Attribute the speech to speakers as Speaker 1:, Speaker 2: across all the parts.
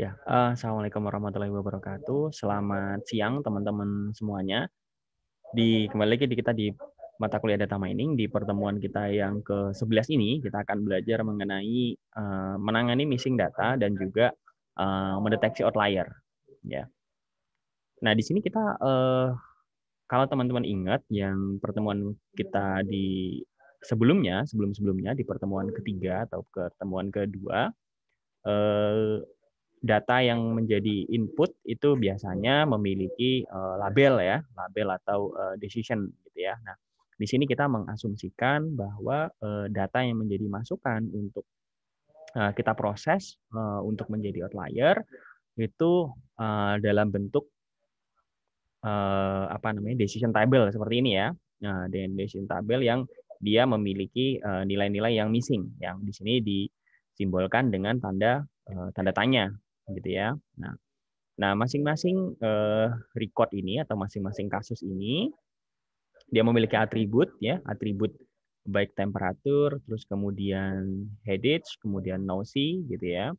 Speaker 1: Ya, uh, assalamualaikum warahmatullahi wabarakatuh. Selamat siang teman-teman semuanya. Di kembali lagi di kita di mata kuliah data mining di pertemuan kita yang ke-11 ini kita akan belajar mengenai uh, menangani missing data dan juga uh, mendeteksi outlier. Ya. Nah, di sini kita uh, kalau teman-teman ingat yang pertemuan kita di sebelumnya, sebelum-sebelumnya di pertemuan ketiga atau pertemuan kedua eh, data yang menjadi input itu biasanya memiliki uh, label ya, label atau uh, decision gitu ya. Nah, di sini kita mengasumsikan bahwa uh, data yang menjadi masukan untuk uh, kita proses uh, untuk menjadi outlier itu uh, dalam bentuk uh, apa namanya decision table seperti ini ya. Nah, dengan decision table yang dia memiliki nilai-nilai uh, yang missing yang di sini disimbolkan dengan tanda tanda tanya gitu ya. Nah, nah masing-masing uh, record ini atau masing-masing kasus ini dia memiliki atribut ya, atribut baik temperatur, terus kemudian headage, kemudian nausea gitu ya.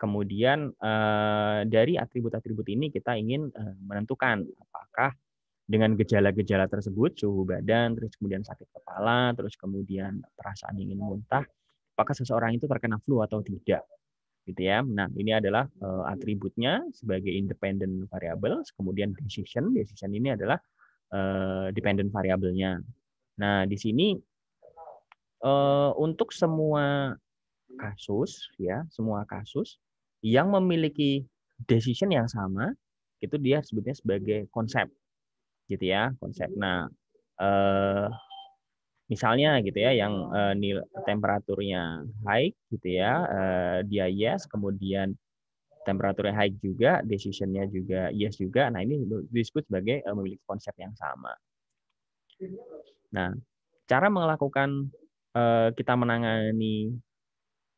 Speaker 1: Kemudian uh, dari atribut-atribut ini kita ingin uh, menentukan apakah dengan gejala-gejala tersebut, suhu badan, terus kemudian sakit kepala, terus kemudian perasaan ingin muntah, apakah seseorang itu terkena flu atau tidak gitu ya. Nah, ini adalah uh, atributnya sebagai independent variable, kemudian decision, decision ini adalah uh, dependent variabelnya. Nah, di sini uh, untuk semua kasus ya, semua kasus yang memiliki decision yang sama, itu dia sebutnya sebagai konsep. Gitu ya, konsep. Nah, uh, misalnya gitu ya yang uh, nil, temperaturnya high gitu ya uh, dia yes kemudian temperaturnya high juga decisionnya juga yes juga nah ini disebut sebagai uh, memiliki konsep yang sama nah cara melakukan uh, kita menangani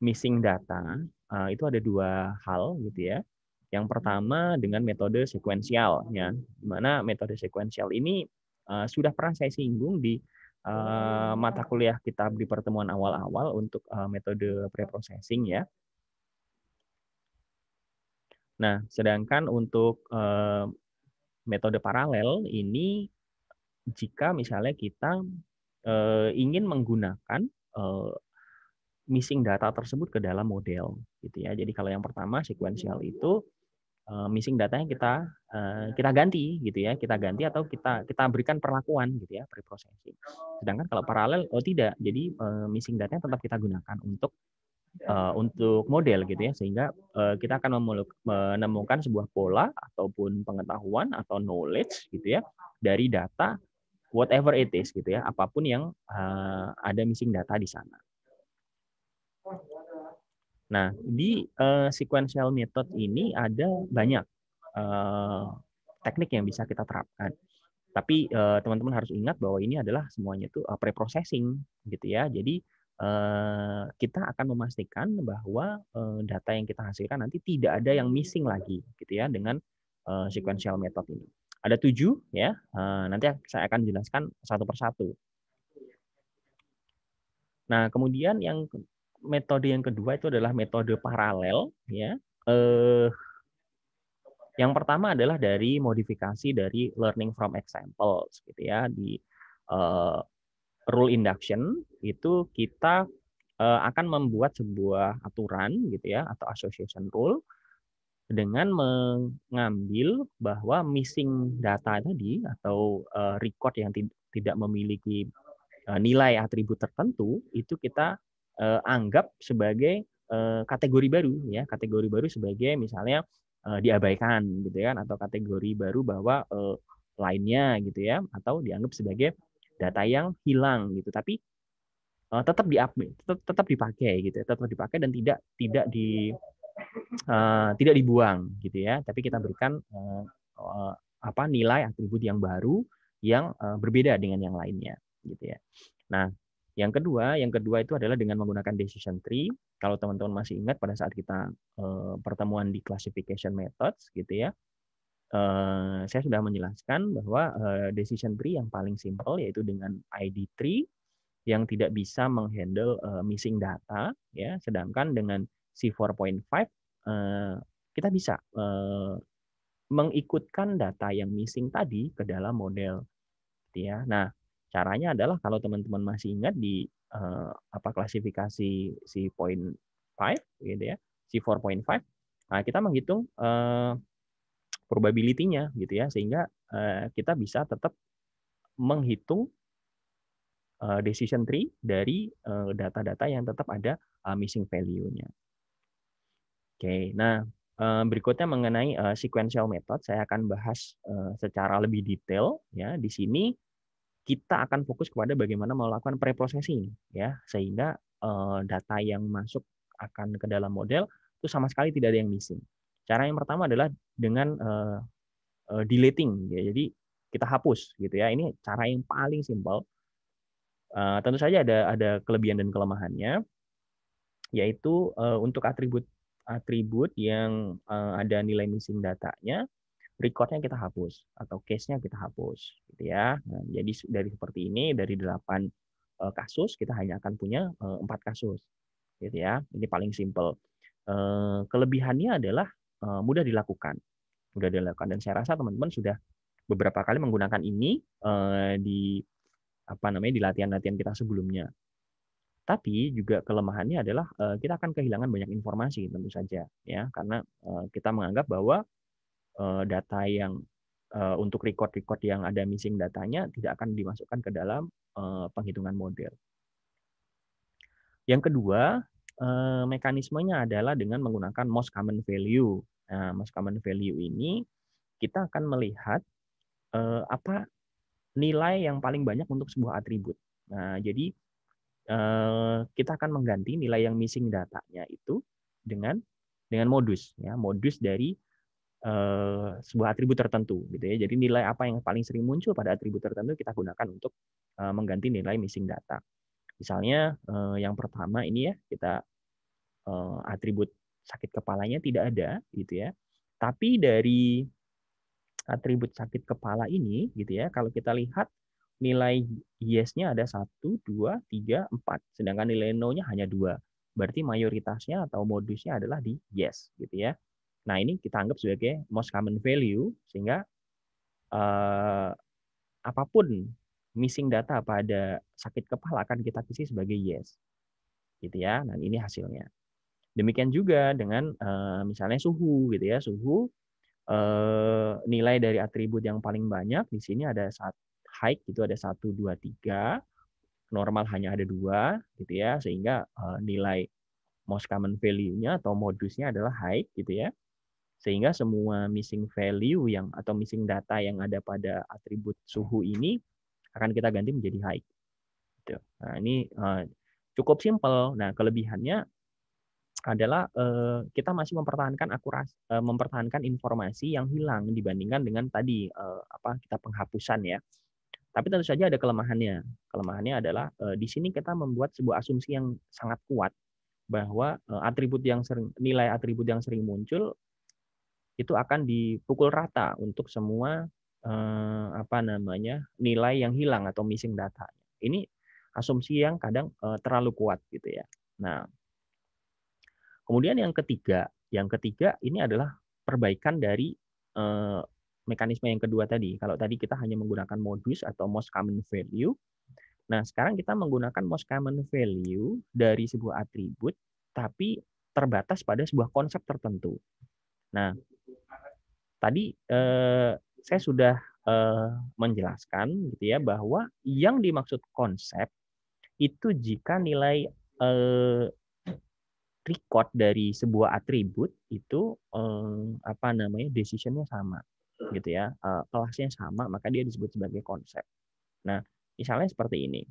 Speaker 1: missing data uh, itu ada dua hal gitu ya yang pertama dengan metode sekuensial ya dimana metode sekuensial ini uh, sudah pernah saya singgung di Eh, mata kuliah kita di pertemuan awal-awal untuk uh, metode preprocessing ya. Nah, sedangkan untuk uh, metode paralel ini jika misalnya kita uh, ingin menggunakan uh, missing data tersebut ke dalam model gitu ya. Jadi kalau yang pertama sequential itu Eh, missing datanya kita eh, iya. kita ganti gitu ya kita ganti atau kita kita berikan perlakuan gitu ya preprocessing sedangkan kalau paralel oh tidak jadi uh, missing datanya tetap kita gunakan untuk iya. untuk model gitu ya sehingga kita akan menemukan sebuah pola ataupun pengetahuan atau knowledge gitu ya dari data whatever it is gitu ya apapun yang ada missing data di sana Nah, di uh, sequential method ini ada banyak uh, teknik yang bisa kita terapkan. Tapi eh, teman-teman uh, harus ingat bahwa ini adalah semuanya itu uh, processing gitu ya. Jadi kita akan memastikan bahwa data yang kita hasilkan nanti tidak ada yang missing lagi gitu ya dengan sequential method ini. Ada tujuh ya. nanti saya akan jelaskan satu persatu. Nah, kemudian yang metode yang kedua itu adalah metode paralel ya. Eh, yang pertama adalah dari modifikasi dari learning from examples gitu ya di uh, rule induction itu kita uh, akan membuat sebuah aturan gitu ya atau association rule dengan mengambil bahwa missing data tadi atau eh, record yang tidak memiliki nilai atribut tertentu itu kita uh, anggap sebagai uh, kategori baru ya kategori baru sebagai misalnya uh, diabaikan gitu ya kan atau kategori baru bahwa uh, lainnya gitu ya atau dianggap sebagai data yang hilang gitu tapi uh, tetap di tetap tetap dipakai gitu ya, tetap dipakai dan tidak tidak di uh, tidak dibuang gitu ya tapi kita berikan uh, uh, apa nilai atribut yang baru yang uh, berbeda dengan yang lainnya gitu ya. Nah, yang kedua, yang kedua itu adalah dengan menggunakan decision tree. Kalau teman-teman masih ingat pada saat kita eh, pertemuan di classification methods gitu ya, eh, saya sudah menjelaskan bahwa eh, decision tree yang paling simple yaitu dengan ID tree yang tidak bisa menghandle uh, missing data ya sedangkan dengan C4.5 uh, kita bisa uh, mengikutkan data yang missing tadi ke dalam model gitu ya nah Caranya adalah kalau teman-teman masih ingat di uh, apa klasifikasi si point 5 gitu ya, si 4.5, nah kita menghitung uh, probability-nya gitu ya sehingga uh, kita bisa tetap menghitung uh, decision tree dari data-data uh, yang tetap ada uh, missing value-nya. Oke, okay, nah berikutnya mengenai sequential method saya akan bahas secara lebih detail ya di sini kita akan fokus kepada bagaimana melakukan preprocessing ya sehingga uh, data yang masuk akan ke dalam model itu sama sekali tidak ada yang missing. Cara yang pertama adalah dengan uh, uh, deleting ya. Jadi kita hapus gitu ya. Ini cara yang paling simpel. Uh, tentu saja ada ada kelebihan dan kelemahannya yaitu uh, untuk atribut atribut yang uh, ada nilai missing datanya recordnya kita hapus atau case-nya kita hapus gitu ya nah, jadi dari seperti ini dari delapan uh, kasus kita hanya akan punya eh, empat uh, kasus gitu ya ini paling simple uh, kelebihannya adalah uh, mudah dilakukan mudah dilakukan dan saya rasa teman-teman sudah beberapa kali menggunakan ini uh, di apa namanya di latihan-latihan kita sebelumnya tapi juga kelemahannya adalah kita akan kehilangan banyak informasi tentu saja ya karena kita menganggap bahwa uh, data yang uh, untuk record-record yang ada missing datanya tidak akan dimasukkan ke dalam uh, penghitungan model. Yang kedua, uh, mekanismenya adalah dengan menggunakan most common value. Nah, most common value ini kita akan melihat uh, apa nilai yang paling banyak untuk sebuah atribut. Nah, jadi kita akan mengganti nilai yang missing datanya itu dengan dengan modus ya, modus dari Eh, sebuah atribut tertentu gitu ya. Jadi nilai apa yang paling sering muncul pada atribut tertentu kita gunakan untuk eh, mengganti nilai missing data. Misalnya eh, yang pertama ini ya kita atribut sakit kepalanya tidak ada gitu ya. Tapi dari atribut sakit kepala ini gitu ya, kalau kita lihat nilai yes-nya ada 1 2 3 4 sedangkan nilai no-nya hanya dua. Berarti mayoritasnya atau modusnya adalah di yes gitu ya. Nah ini kita anggap sebagai most common value sehingga eh, apapun missing data pada sakit kepala akan kita kisi sebagai yes, gitu ya. Dan ini hasilnya. Demikian juga dengan eh, misalnya suhu, gitu ya. Suhu eh, nilai dari atribut yang paling banyak di sini ada saat high itu ada satu dua tiga normal hanya ada dua gitu ya sehingga eh, nilai most common value-nya atau modusnya adalah high gitu ya sehingga semua missing value yang atau missing data yang ada pada atribut suhu ini akan kita ganti menjadi high. Gitu. Nah ini uh, cukup simpel. Nah kelebihannya adalah uh, kita masih mempertahankan akuras uh, eh, mempertahankan informasi yang hilang dibandingkan dengan tadi uh, apa kita penghapusan ya. Tapi tentu saja ada kelemahannya. Kelemahannya adalah di sini kita membuat sebuah asumsi yang sangat kuat bahwa atribut yang sering nilai atribut yang sering muncul itu akan dipukul rata untuk semua eh, apa namanya nilai yang hilang atau missing data. Ini asumsi yang kadang eh, terlalu kuat gitu ya. Nah, kemudian yang ketiga, yang ketiga ini adalah perbaikan dari eh, mekanisme yang kedua tadi. Kalau tadi kita hanya menggunakan modus atau most common value, nah sekarang kita menggunakan most common value dari sebuah atribut, tapi terbatas pada sebuah konsep tertentu. Nah, Tadi eh, saya sudah eh, menjelaskan gitu ya bahwa yang dimaksud konsep itu jika nilai eh, record dari sebuah atribut itu eh, apa namanya decisionnya sama gitu ya eh, kelasnya sama maka dia disebut sebagai konsep nah misalnya seperti ini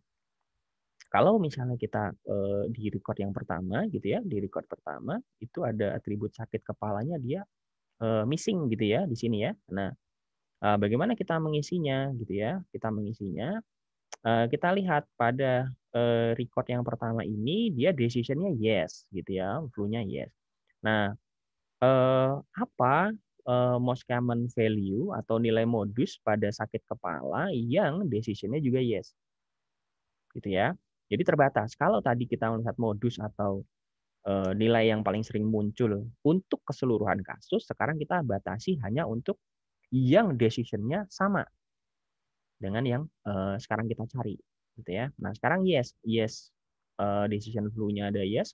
Speaker 1: kalau misalnya kita eh, di record yang pertama gitu ya di record pertama itu ada atribut sakit kepalanya dia uh, missing gitu ya di sini ya. Nah, uh, bagaimana kita mengisinya gitu ya? Kita mengisinya. Uh, kita lihat pada uh, record yang pertama ini dia decisionnya yes gitu ya, flu-nya yes. Nah, uh, apa uh, most common value atau nilai modus pada sakit kepala yang decisionnya juga yes, gitu ya? Jadi terbatas. Kalau tadi kita melihat modus atau Eh, nilai yang paling sering muncul untuk keseluruhan kasus sekarang kita batasi hanya untuk yang decisionnya sama dengan yang uh, sekarang kita cari gitu ya nah sekarang yes yes uh, decision flow-nya ada yes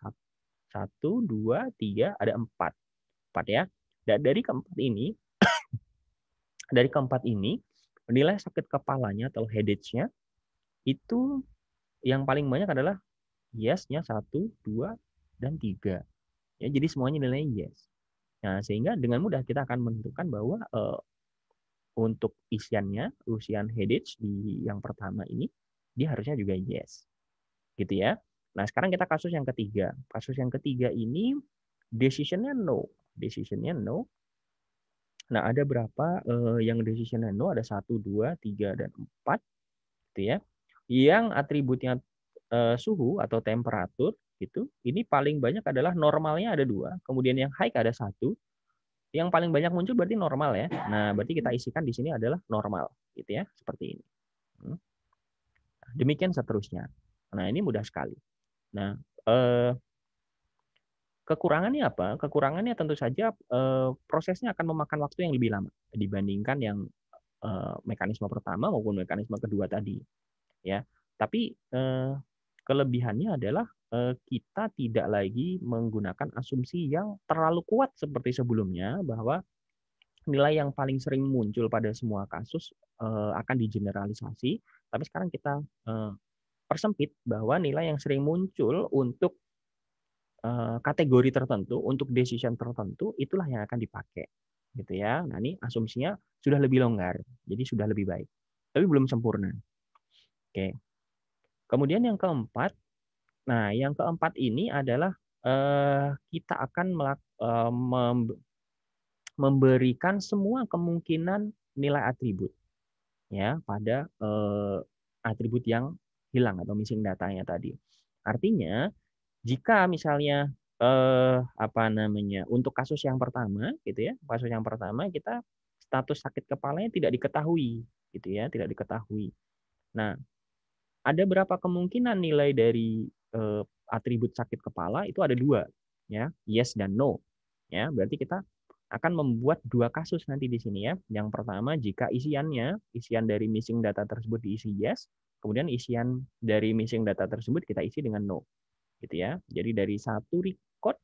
Speaker 1: satu dua tiga ada empat empat ya dan dari keempat ini dari keempat ini nilai sakit kepalanya atau headache-nya itu yang paling banyak adalah yes-nya satu dua dan 3. Ya, jadi semuanya nilainya yes. Nah, sehingga dengan mudah kita akan menentukan bahwa uh, untuk isiannya, usian headage di yang pertama ini, dia harusnya juga yes. Gitu ya. Nah, sekarang kita kasus yang ketiga. Kasus yang ketiga ini decisionnya no. Decisionnya no. Nah, ada berapa uh, yang decisionnya no? Ada 1, 2, 3, dan 4. Gitu ya. Yang atributnya uh, suhu atau temperatur, gitu ini paling banyak adalah normalnya ada dua kemudian yang high ada satu yang paling banyak muncul berarti normal ya nah berarti kita hmm. isikan di sini adalah normal gitu ya seperti ini hmm. nah, demikian seterusnya nah ini mudah sekali nah eh, kekurangannya apa kekurangannya tentu saja eh, prosesnya akan memakan waktu yang lebih lama dibandingkan yang eh, mekanisme pertama maupun mekanisme kedua tadi ya tapi eh, kelebihannya adalah Eh, kita tidak lagi menggunakan asumsi yang terlalu kuat seperti sebelumnya bahwa nilai yang paling sering muncul pada semua kasus eh, akan digeneralisasi, tapi sekarang kita eh, persempit bahwa nilai yang sering muncul untuk kategori tertentu, untuk decision tertentu itulah yang akan dipakai, gitu ya. Nah ini asumsinya sudah lebih longgar, jadi sudah lebih baik, tapi belum sempurna. Oke. Kemudian yang keempat Nah, yang keempat ini adalah uh, kita akan melak, uh, mem, memberikan semua kemungkinan nilai atribut ya pada uh, atribut yang hilang atau missing datanya tadi. Artinya, jika misalnya eh, apa namanya untuk kasus yang pertama gitu ya, kasus yang pertama kita status sakit kepalanya tidak diketahui gitu ya, tidak diketahui. Nah, ada berapa kemungkinan nilai dari uh, atribut sakit kepala itu ada dua, ya yes dan no. Ya, berarti kita akan membuat dua kasus nanti di sini ya. Yang pertama jika isiannya, isian dari missing data tersebut diisi yes, kemudian isian dari missing data tersebut kita isi dengan no. Gitu ya. Jadi dari satu record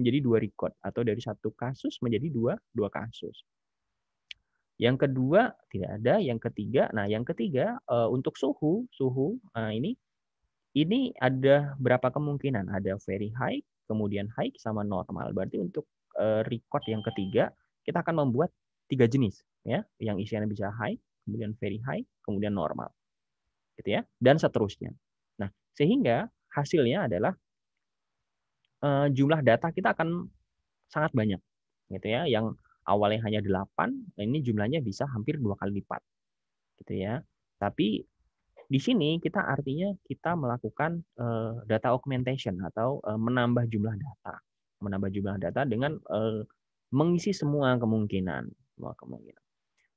Speaker 1: menjadi dua record atau dari satu kasus menjadi dua dua kasus. Yang kedua tidak ada, yang ketiga. Nah, yang ketiga eh, untuk suhu, suhu eh, ini ini ada berapa kemungkinan? Ada very high, kemudian high sama normal. Berarti untuk eh, record yang ketiga kita akan membuat tiga jenis ya, yang isiannya bisa high, kemudian very high, kemudian normal. Gitu ya, dan seterusnya. Nah, sehingga hasilnya adalah eh, jumlah data kita akan sangat banyak gitu ya, yang awalnya hanya 8, ini jumlahnya bisa hampir dua kali lipat. Gitu ya. Tapi di sini kita artinya kita melakukan uh, data augmentation atau uh, menambah jumlah data. Menambah jumlah data dengan uh, mengisi semua kemungkinan, semua kemungkinan.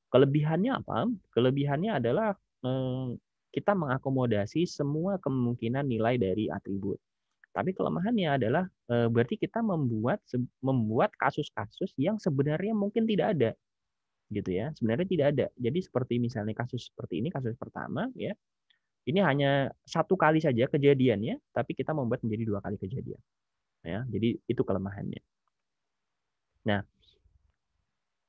Speaker 1: Kelebihannya apa? Kelebihannya adalah uh, kita mengakomodasi semua kemungkinan nilai dari atribut. Tapi kelemahannya adalah berarti kita membuat membuat kasus-kasus yang sebenarnya mungkin tidak ada. Gitu ya. Sebenarnya tidak ada. Jadi seperti misalnya kasus seperti ini kasus pertama ya. Ini hanya satu kali saja kejadiannya, tapi kita membuat menjadi dua kali kejadian. Ya, jadi itu kelemahannya. Nah,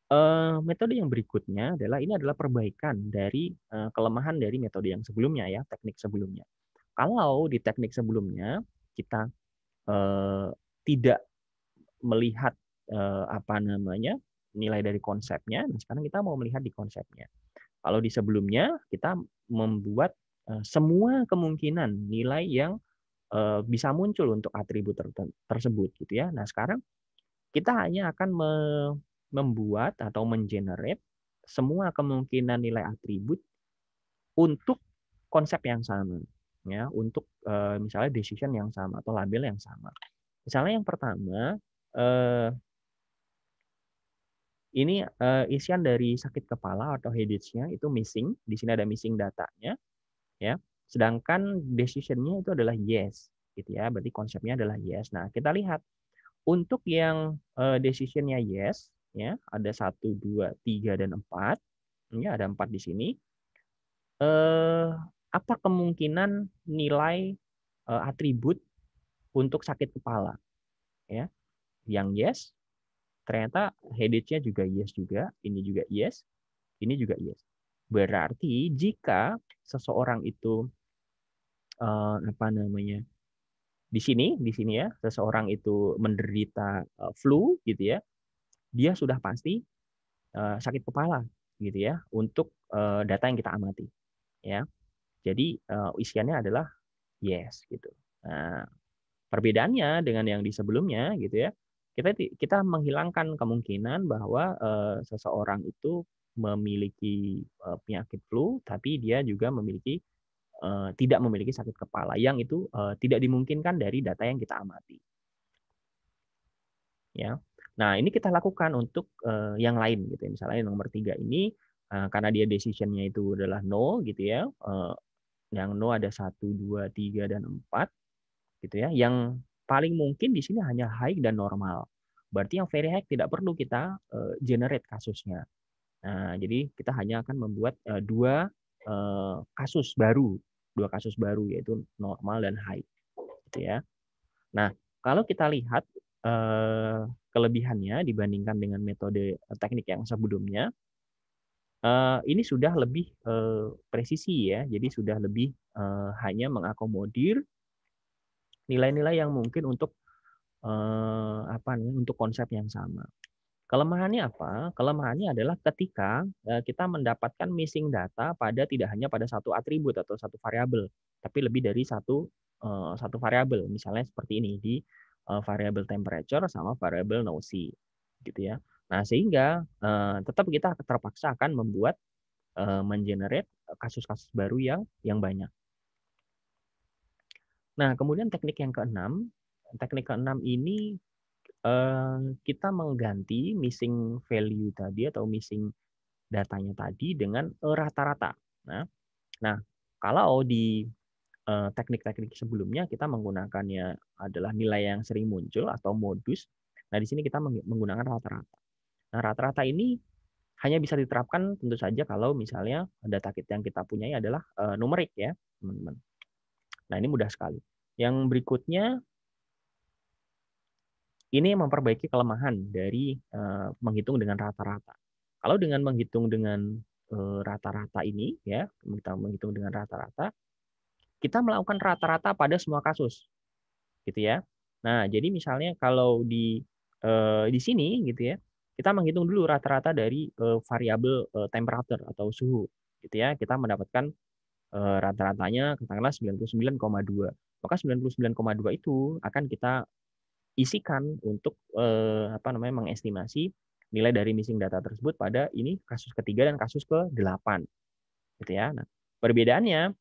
Speaker 1: eh, metode yang berikutnya adalah ini adalah perbaikan dari eh, kelemahan dari metode yang sebelumnya ya teknik sebelumnya. Kalau di teknik sebelumnya kita eh, tidak melihat apa namanya nilai dari konsepnya, nah sekarang kita mau melihat di konsepnya. Kalau di sebelumnya kita membuat Eh, semua kemungkinan nilai yang eh, bisa muncul untuk atribut tersebut gitu ya. Nah, sekarang kita hanya akan membuat atau mengenerate semua kemungkinan nilai atribut untuk konsep yang sama ya, untuk eh, misalnya decision yang sama atau label yang sama. Misalnya yang pertama ini isian dari sakit kepala atau headache-nya itu missing, di sini ada missing datanya ya. Sedangkan decision-nya itu adalah yes, gitu ya. Berarti konsepnya adalah yes. Nah, kita lihat untuk yang uh, decision-nya yes, ya, ada satu dua tiga dan empat, ini ya, ada empat di sini. Eh, apa kemungkinan nilai eh, atribut untuk sakit kepala? Ya. Yang yes, ternyata headache-nya juga yes juga, ini juga yes, ini juga yes. Berarti jika seseorang itu uh, apa namanya di sini di sini ya seseorang itu menderita uh, flu gitu ya dia sudah pasti uh, sakit kepala gitu ya untuk uh, data yang kita amati ya jadi uh, isiannya adalah yes gitu nah, perbedaannya dengan yang di sebelumnya gitu ya kita kita menghilangkan kemungkinan bahwa uh, seseorang itu memiliki uh, penyakit flu, tapi dia juga memiliki uh, tidak memiliki sakit kepala, yang itu uh, tidak dimungkinkan dari data yang kita amati. Ya, nah ini kita lakukan untuk uh, yang lain, gitu. Ya. Misalnya yang nomor tiga ini uh, karena dia decisionnya itu adalah no, gitu ya. Uh, yang no ada satu, dua, tiga dan empat, gitu ya. Yang paling mungkin di sini hanya high dan normal. Berarti yang very high tidak perlu kita uh, generate kasusnya. Nah, jadi kita hanya akan membuat uh, dua uh, kasus baru, dua kasus baru yaitu normal dan high, gitu ya. Nah, kalau kita lihat uh, kelebihannya dibandingkan dengan metode teknik yang sebelumnya, uh, ini sudah lebih uh, presisi ya, jadi sudah lebih uh, hanya mengakomodir nilai-nilai yang mungkin untuk uh, apa nih untuk konsep yang sama Kelemahannya apa? Kelemahannya adalah ketika eh, kita mendapatkan missing data pada tidak hanya pada satu atribut atau satu variabel, tapi lebih dari satu eh, satu variabel. Misalnya seperti ini di eh, variabel temperature sama variabel noisy, gitu ya. Nah sehingga tetap kita terpaksa akan membuat mengenerate kasus-kasus baru yang yang banyak. Nah kemudian teknik yang keenam, teknik keenam ini kita mengganti missing value tadi atau missing datanya tadi dengan rata-rata. Nah, nah kalau di teknik-teknik sebelumnya kita menggunakannya adalah nilai yang sering muncul atau modus. Nah, di sini kita menggunakan rata-rata. Nah, rata-rata ini hanya bisa diterapkan tentu saja kalau misalnya data kita yang kita punyai adalah numerik ya, teman-teman. Nah, ini mudah sekali. Yang berikutnya ini memperbaiki kelemahan dari uh, menghitung dengan rata-rata. Kalau dengan menghitung dengan eh, rata-rata uh, ini, ya, kita menghitung dengan rata-rata, kita melakukan rata-rata pada semua kasus, gitu ya. Nah, jadi misalnya kalau di uh, di sini gitu ya, kita menghitung dulu rata-rata dari uh, variabel uh, temperatur atau suhu, gitu ya. Kita mendapatkan rata-ratanya katakanlah 99,2. Maka 99,2 itu akan kita isikan untuk eh, apa namanya mengestimasi nilai dari missing data tersebut pada ini kasus ketiga dan kasus ke delapan, gitu ya. Nah, perbedaannya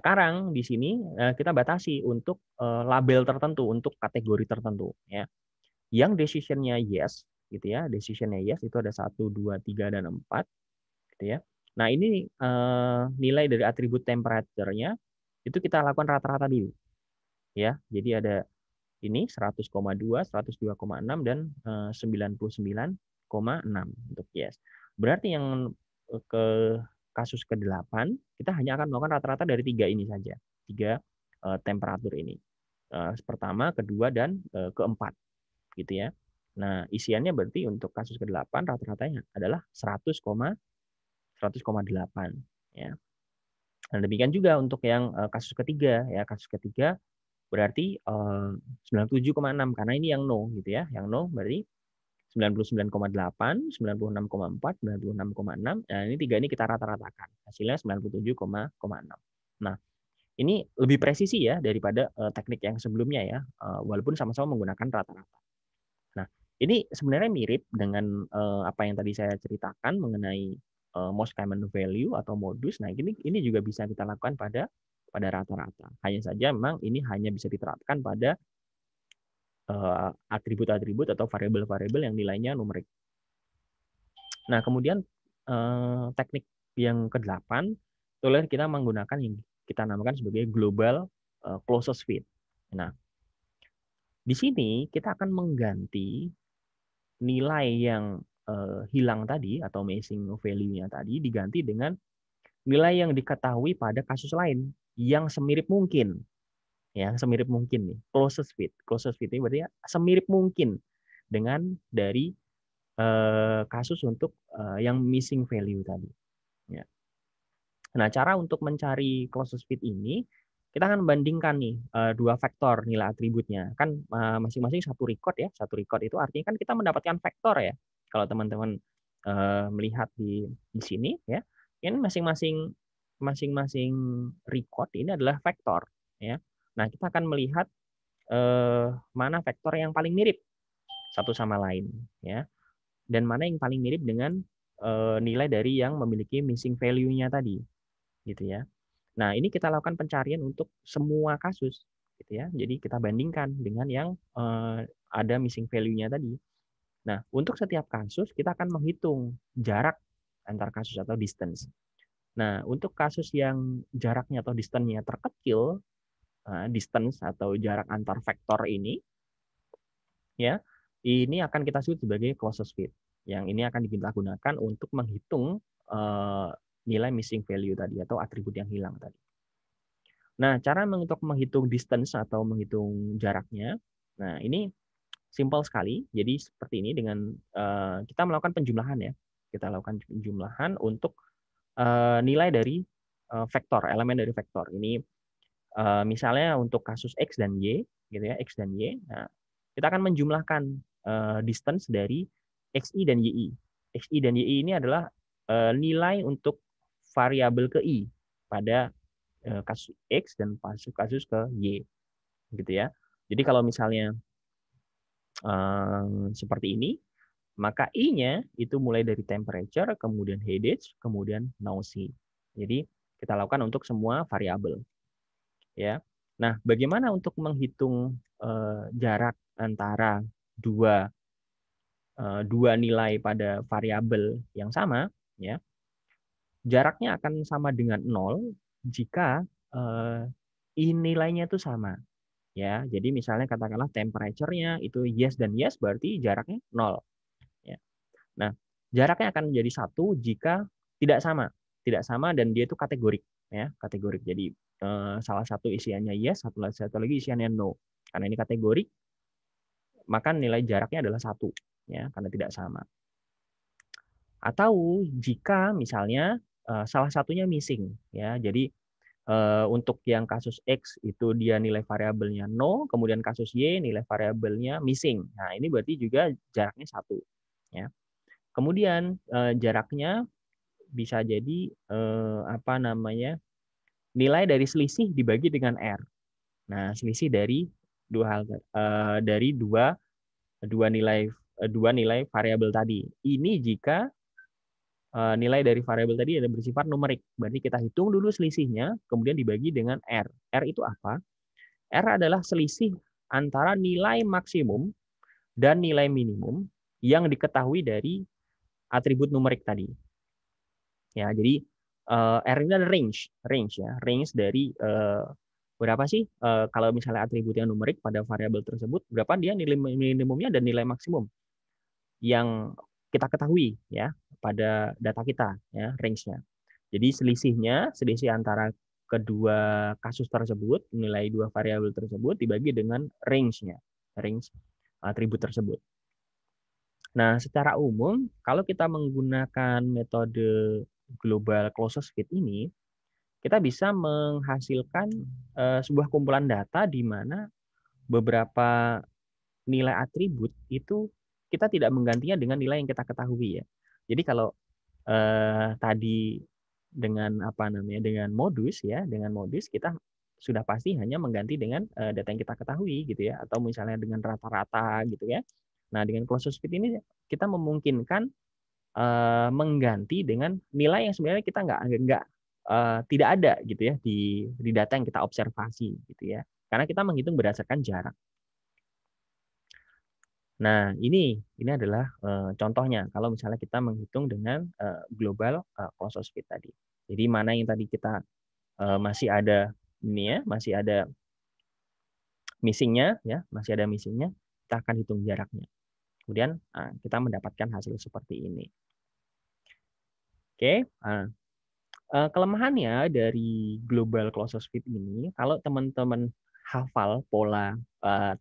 Speaker 1: sekarang di sini eh, kita batasi untuk eh, label tertentu, untuk kategori tertentu, ya. Yang decisionnya yes, gitu ya. Decisionnya yes itu ada satu, dua, tiga dan empat, gitu ya. Nah ini eh, nilai dari atribut temperature-nya itu kita lakukan rata-rata dulu, ya. Jadi ada ini 100,2, 102,6 dan 99,6 eh, untuk yes. Berarti yang eh, ke kasus ke-8 kita hanya akan melakukan rata-rata dari tiga ini saja. Tiga eh, temperatur ini. pertama, kedua dan keempat gitu ya. Nah, isiannya berarti untuk kasus ke-8 rata-ratanya adalah 100,100,8 ya. Nah, demikian juga untuk yang kasus ketiga ya, kasus ketiga berarti eh, uh, 97,6 karena ini yang no gitu ya. Yang no berarti 99,8, 96,4, 96,6. Nah, ini tiga ini kita rata-ratakan. Hasilnya 97,6. Nah, ini lebih presisi ya daripada uh, teknik yang sebelumnya ya, uh, walaupun sama-sama menggunakan rata-rata. Nah, ini sebenarnya mirip dengan uh, apa yang tadi saya ceritakan mengenai uh, most common value atau modus. Nah, ini ini juga bisa kita lakukan pada pada rata-rata. Hanya saja memang ini hanya bisa diterapkan pada eh, atribut-atribut uh, atau variabel-variabel yang nilainya numerik. Nah, kemudian uh, teknik yang ke-8 itu kita menggunakan yang kita namakan sebagai global uh, closest fit. Nah, di sini kita akan mengganti nilai yang uh, hilang tadi atau missing value-nya tadi diganti dengan nilai yang diketahui pada kasus lain yang semirip mungkin. Ya, semirip mungkin nih. Closest fit. Closest fit ini berarti semirip mungkin dengan dari eh, kasus untuk eh, yang missing value tadi. Ya. Nah, cara untuk mencari closest fit ini kita akan bandingkan nih eh, dua faktor nilai atributnya kan eh, masing-masing satu record ya satu record itu artinya kan kita mendapatkan faktor ya kalau teman-teman eh, melihat di di sini ya ini masing-masing masing-masing record ini adalah vektor ya. Nah, kita akan melihat eh, mana vektor yang paling mirip satu sama lain ya. Dan mana yang paling mirip dengan eh, nilai dari yang memiliki missing value-nya tadi. Gitu ya. Nah, ini kita lakukan pencarian untuk semua kasus gitu ya. Jadi kita bandingkan dengan yang eh, ada missing value-nya tadi. Nah, untuk setiap kasus kita akan menghitung jarak antar kasus atau distance Nah, untuk kasus yang jaraknya atau distance-nya terkecil, eh, distance atau jarak antar vektor ini, ya, ini akan kita sebut sebagai closest fit. Yang ini akan kita gunakan untuk menghitung eh, nilai missing value tadi atau atribut yang hilang tadi. Nah, cara untuk menghitung distance atau menghitung jaraknya, nah ini simple sekali. Jadi seperti ini dengan eh, kita melakukan penjumlahan ya. Kita lakukan penjumlahan untuk uh, nilai dari uh, vektor, elemen dari vektor. Ini uh, misalnya untuk kasus x dan y, gitu ya, x dan y. Nah, kita akan menjumlahkan uh, distance dari xi dan yi. xi dan yi ini adalah uh, nilai untuk variabel ke i pada uh, kasus x dan kasus kasus ke y, gitu ya. Jadi kalau misalnya uh, seperti ini, maka I-nya itu mulai dari temperature, kemudian headache, kemudian nausea. Jadi kita lakukan untuk semua variabel. Ya. Nah, bagaimana untuk menghitung eh, jarak antara dua eh, dua nilai pada variabel yang sama, ya? Jaraknya akan sama dengan nol jika ini eh, i nilainya itu sama. Ya, jadi misalnya katakanlah temperature-nya itu yes dan yes berarti jaraknya nol jaraknya akan menjadi satu jika tidak sama, tidak sama dan dia itu kategorik, ya kategorik. Jadi eh, salah satu isiannya yes, satu lagi satu lagi isiannya no. Karena ini kategori, maka nilai jaraknya adalah satu, ya karena tidak sama. Atau jika misalnya eh, salah satunya missing, ya jadi eh, untuk yang kasus x itu dia nilai variabelnya no, kemudian kasus y nilai variabelnya missing. Nah ini berarti juga jaraknya satu, ya. Kemudian uh, jaraknya bisa jadi uh, apa namanya nilai dari selisih dibagi dengan r. Nah selisih dari dua hal uh, dari dua dua nilai dua nilai variabel tadi. Ini jika uh, nilai dari variabel tadi ada bersifat numerik. Berarti kita hitung dulu selisihnya, kemudian dibagi dengan r. R itu apa? R adalah selisih antara nilai maksimum dan nilai minimum yang diketahui dari atribut numerik tadi. Ya, jadi uh, R ini adalah range, range ya, range dari uh, berapa sih uh, kalau misalnya atributnya numerik pada variabel tersebut berapa dia nilai minimumnya dan nilai maksimum yang kita ketahui ya pada data kita ya range-nya. Jadi selisihnya selisih antara kedua kasus tersebut nilai dua variabel tersebut dibagi dengan range-nya range atribut tersebut. Nah, secara umum, kalau kita menggunakan metode global closest fit ini, kita bisa menghasilkan uh, sebuah kumpulan data di mana beberapa nilai atribut itu kita tidak menggantinya dengan nilai yang kita ketahui ya. Jadi kalau eh, tadi dengan apa namanya dengan modus ya, dengan modus kita sudah pasti hanya mengganti dengan eh, data yang kita ketahui gitu ya atau misalnya dengan rata-rata gitu ya. Nah, dengan proses fit ini kita memungkinkan uh, mengganti dengan nilai yang sebenarnya kita nggak nggak uh, tidak ada gitu ya di di data yang kita observasi gitu ya. Karena kita menghitung berdasarkan jarak. Nah, ini ini adalah uh, contohnya kalau misalnya kita menghitung dengan uh, global uh, closed fit tadi. Jadi mana yang tadi kita uh, masih ada ini ya, masih ada missingnya ya, masih ada missingnya, kita akan hitung jaraknya. Kemudian eh, kita mendapatkan hasil seperti ini.
Speaker 2: Oke, eh, eh,
Speaker 1: kelemahannya dari global closure fit ini, kalau teman-teman hafal pola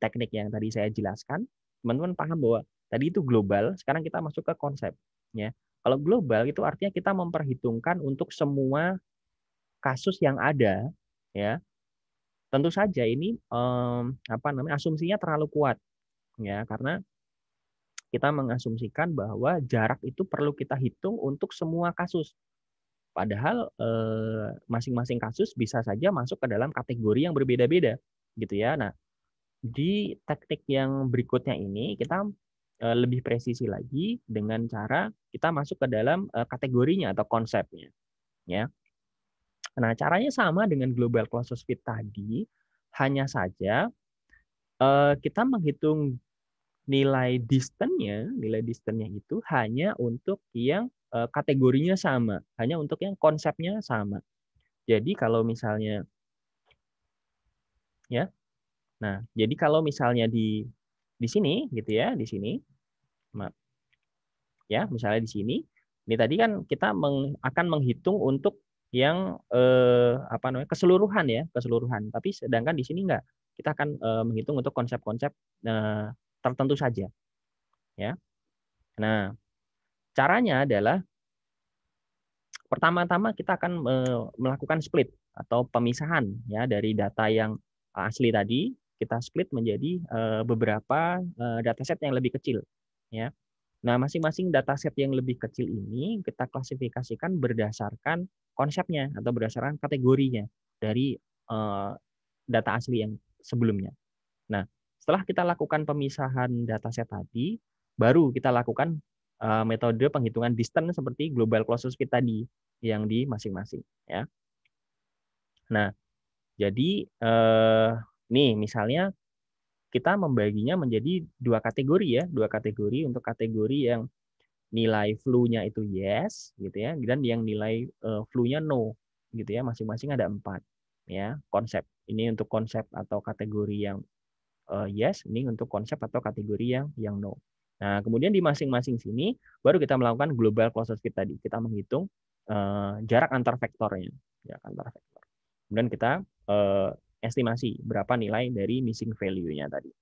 Speaker 1: teknik yang tadi saya jelaskan, teman-teman paham bahwa tadi itu global, sekarang kita masuk ke konsep. Kalau global itu artinya kita memperhitungkan untuk semua kasus yang ada, ya. Tentu saja ini apa namanya asumsinya terlalu kuat, ya, karena kita mengasumsikan bahwa jarak itu perlu kita hitung untuk semua kasus. Padahal eh, masing-masing eh, kasus bisa saja masuk ke dalam kategori yang berbeda-beda, gitu ya. Nah, di teknik yang berikutnya ini kita eh, lebih presisi lagi dengan cara kita masuk ke dalam eh, kategorinya atau konsepnya, ya. Nah, caranya sama dengan global closest fit tadi, hanya saja eh, kita menghitung nilai distance-nya, nilai distance-nya itu hanya untuk yang eh, kategorinya sama, hanya untuk yang konsepnya sama. Jadi kalau misalnya ya. Nah, jadi kalau misalnya di di sini gitu ya, di sini maaf. Ya, misalnya di sini ini tadi kan kita meng, akan menghitung untuk yang eh, apa namanya keseluruhan ya keseluruhan tapi sedangkan di sini enggak kita akan eh, menghitung untuk konsep-konsep eh, tertentu saja. Ya. Nah, caranya adalah pertama-tama kita akan e, melakukan split atau pemisahan ya dari data yang asli tadi kita split menjadi e, beberapa e, dataset yang lebih kecil ya. Nah, masing-masing dataset yang lebih kecil ini kita klasifikasikan berdasarkan konsepnya atau berdasarkan kategorinya dari data asli yang sebelumnya. Nah, setelah kita lakukan pemisahan dataset tadi, baru kita lakukan uh, metode penghitungan distance seperti global closest fit tadi yang di masing-masing ya. Nah, jadi uh, nih misalnya kita membaginya menjadi dua kategori ya, dua kategori untuk kategori yang nilai flu-nya itu yes gitu ya, dan yang nilai uh, flu-nya no gitu ya, masing-masing ada empat ya konsep. Ini untuk konsep atau kategori yang uh, yes, ini untuk konsep atau kategori yang yang no. Nah, kemudian di masing-masing sini baru kita melakukan global closure fit tadi. Kita menghitung uh, jarak antar vektornya, jarak antar vektor. Kemudian kita uh, estimasi berapa nilai dari missing value-nya tadi.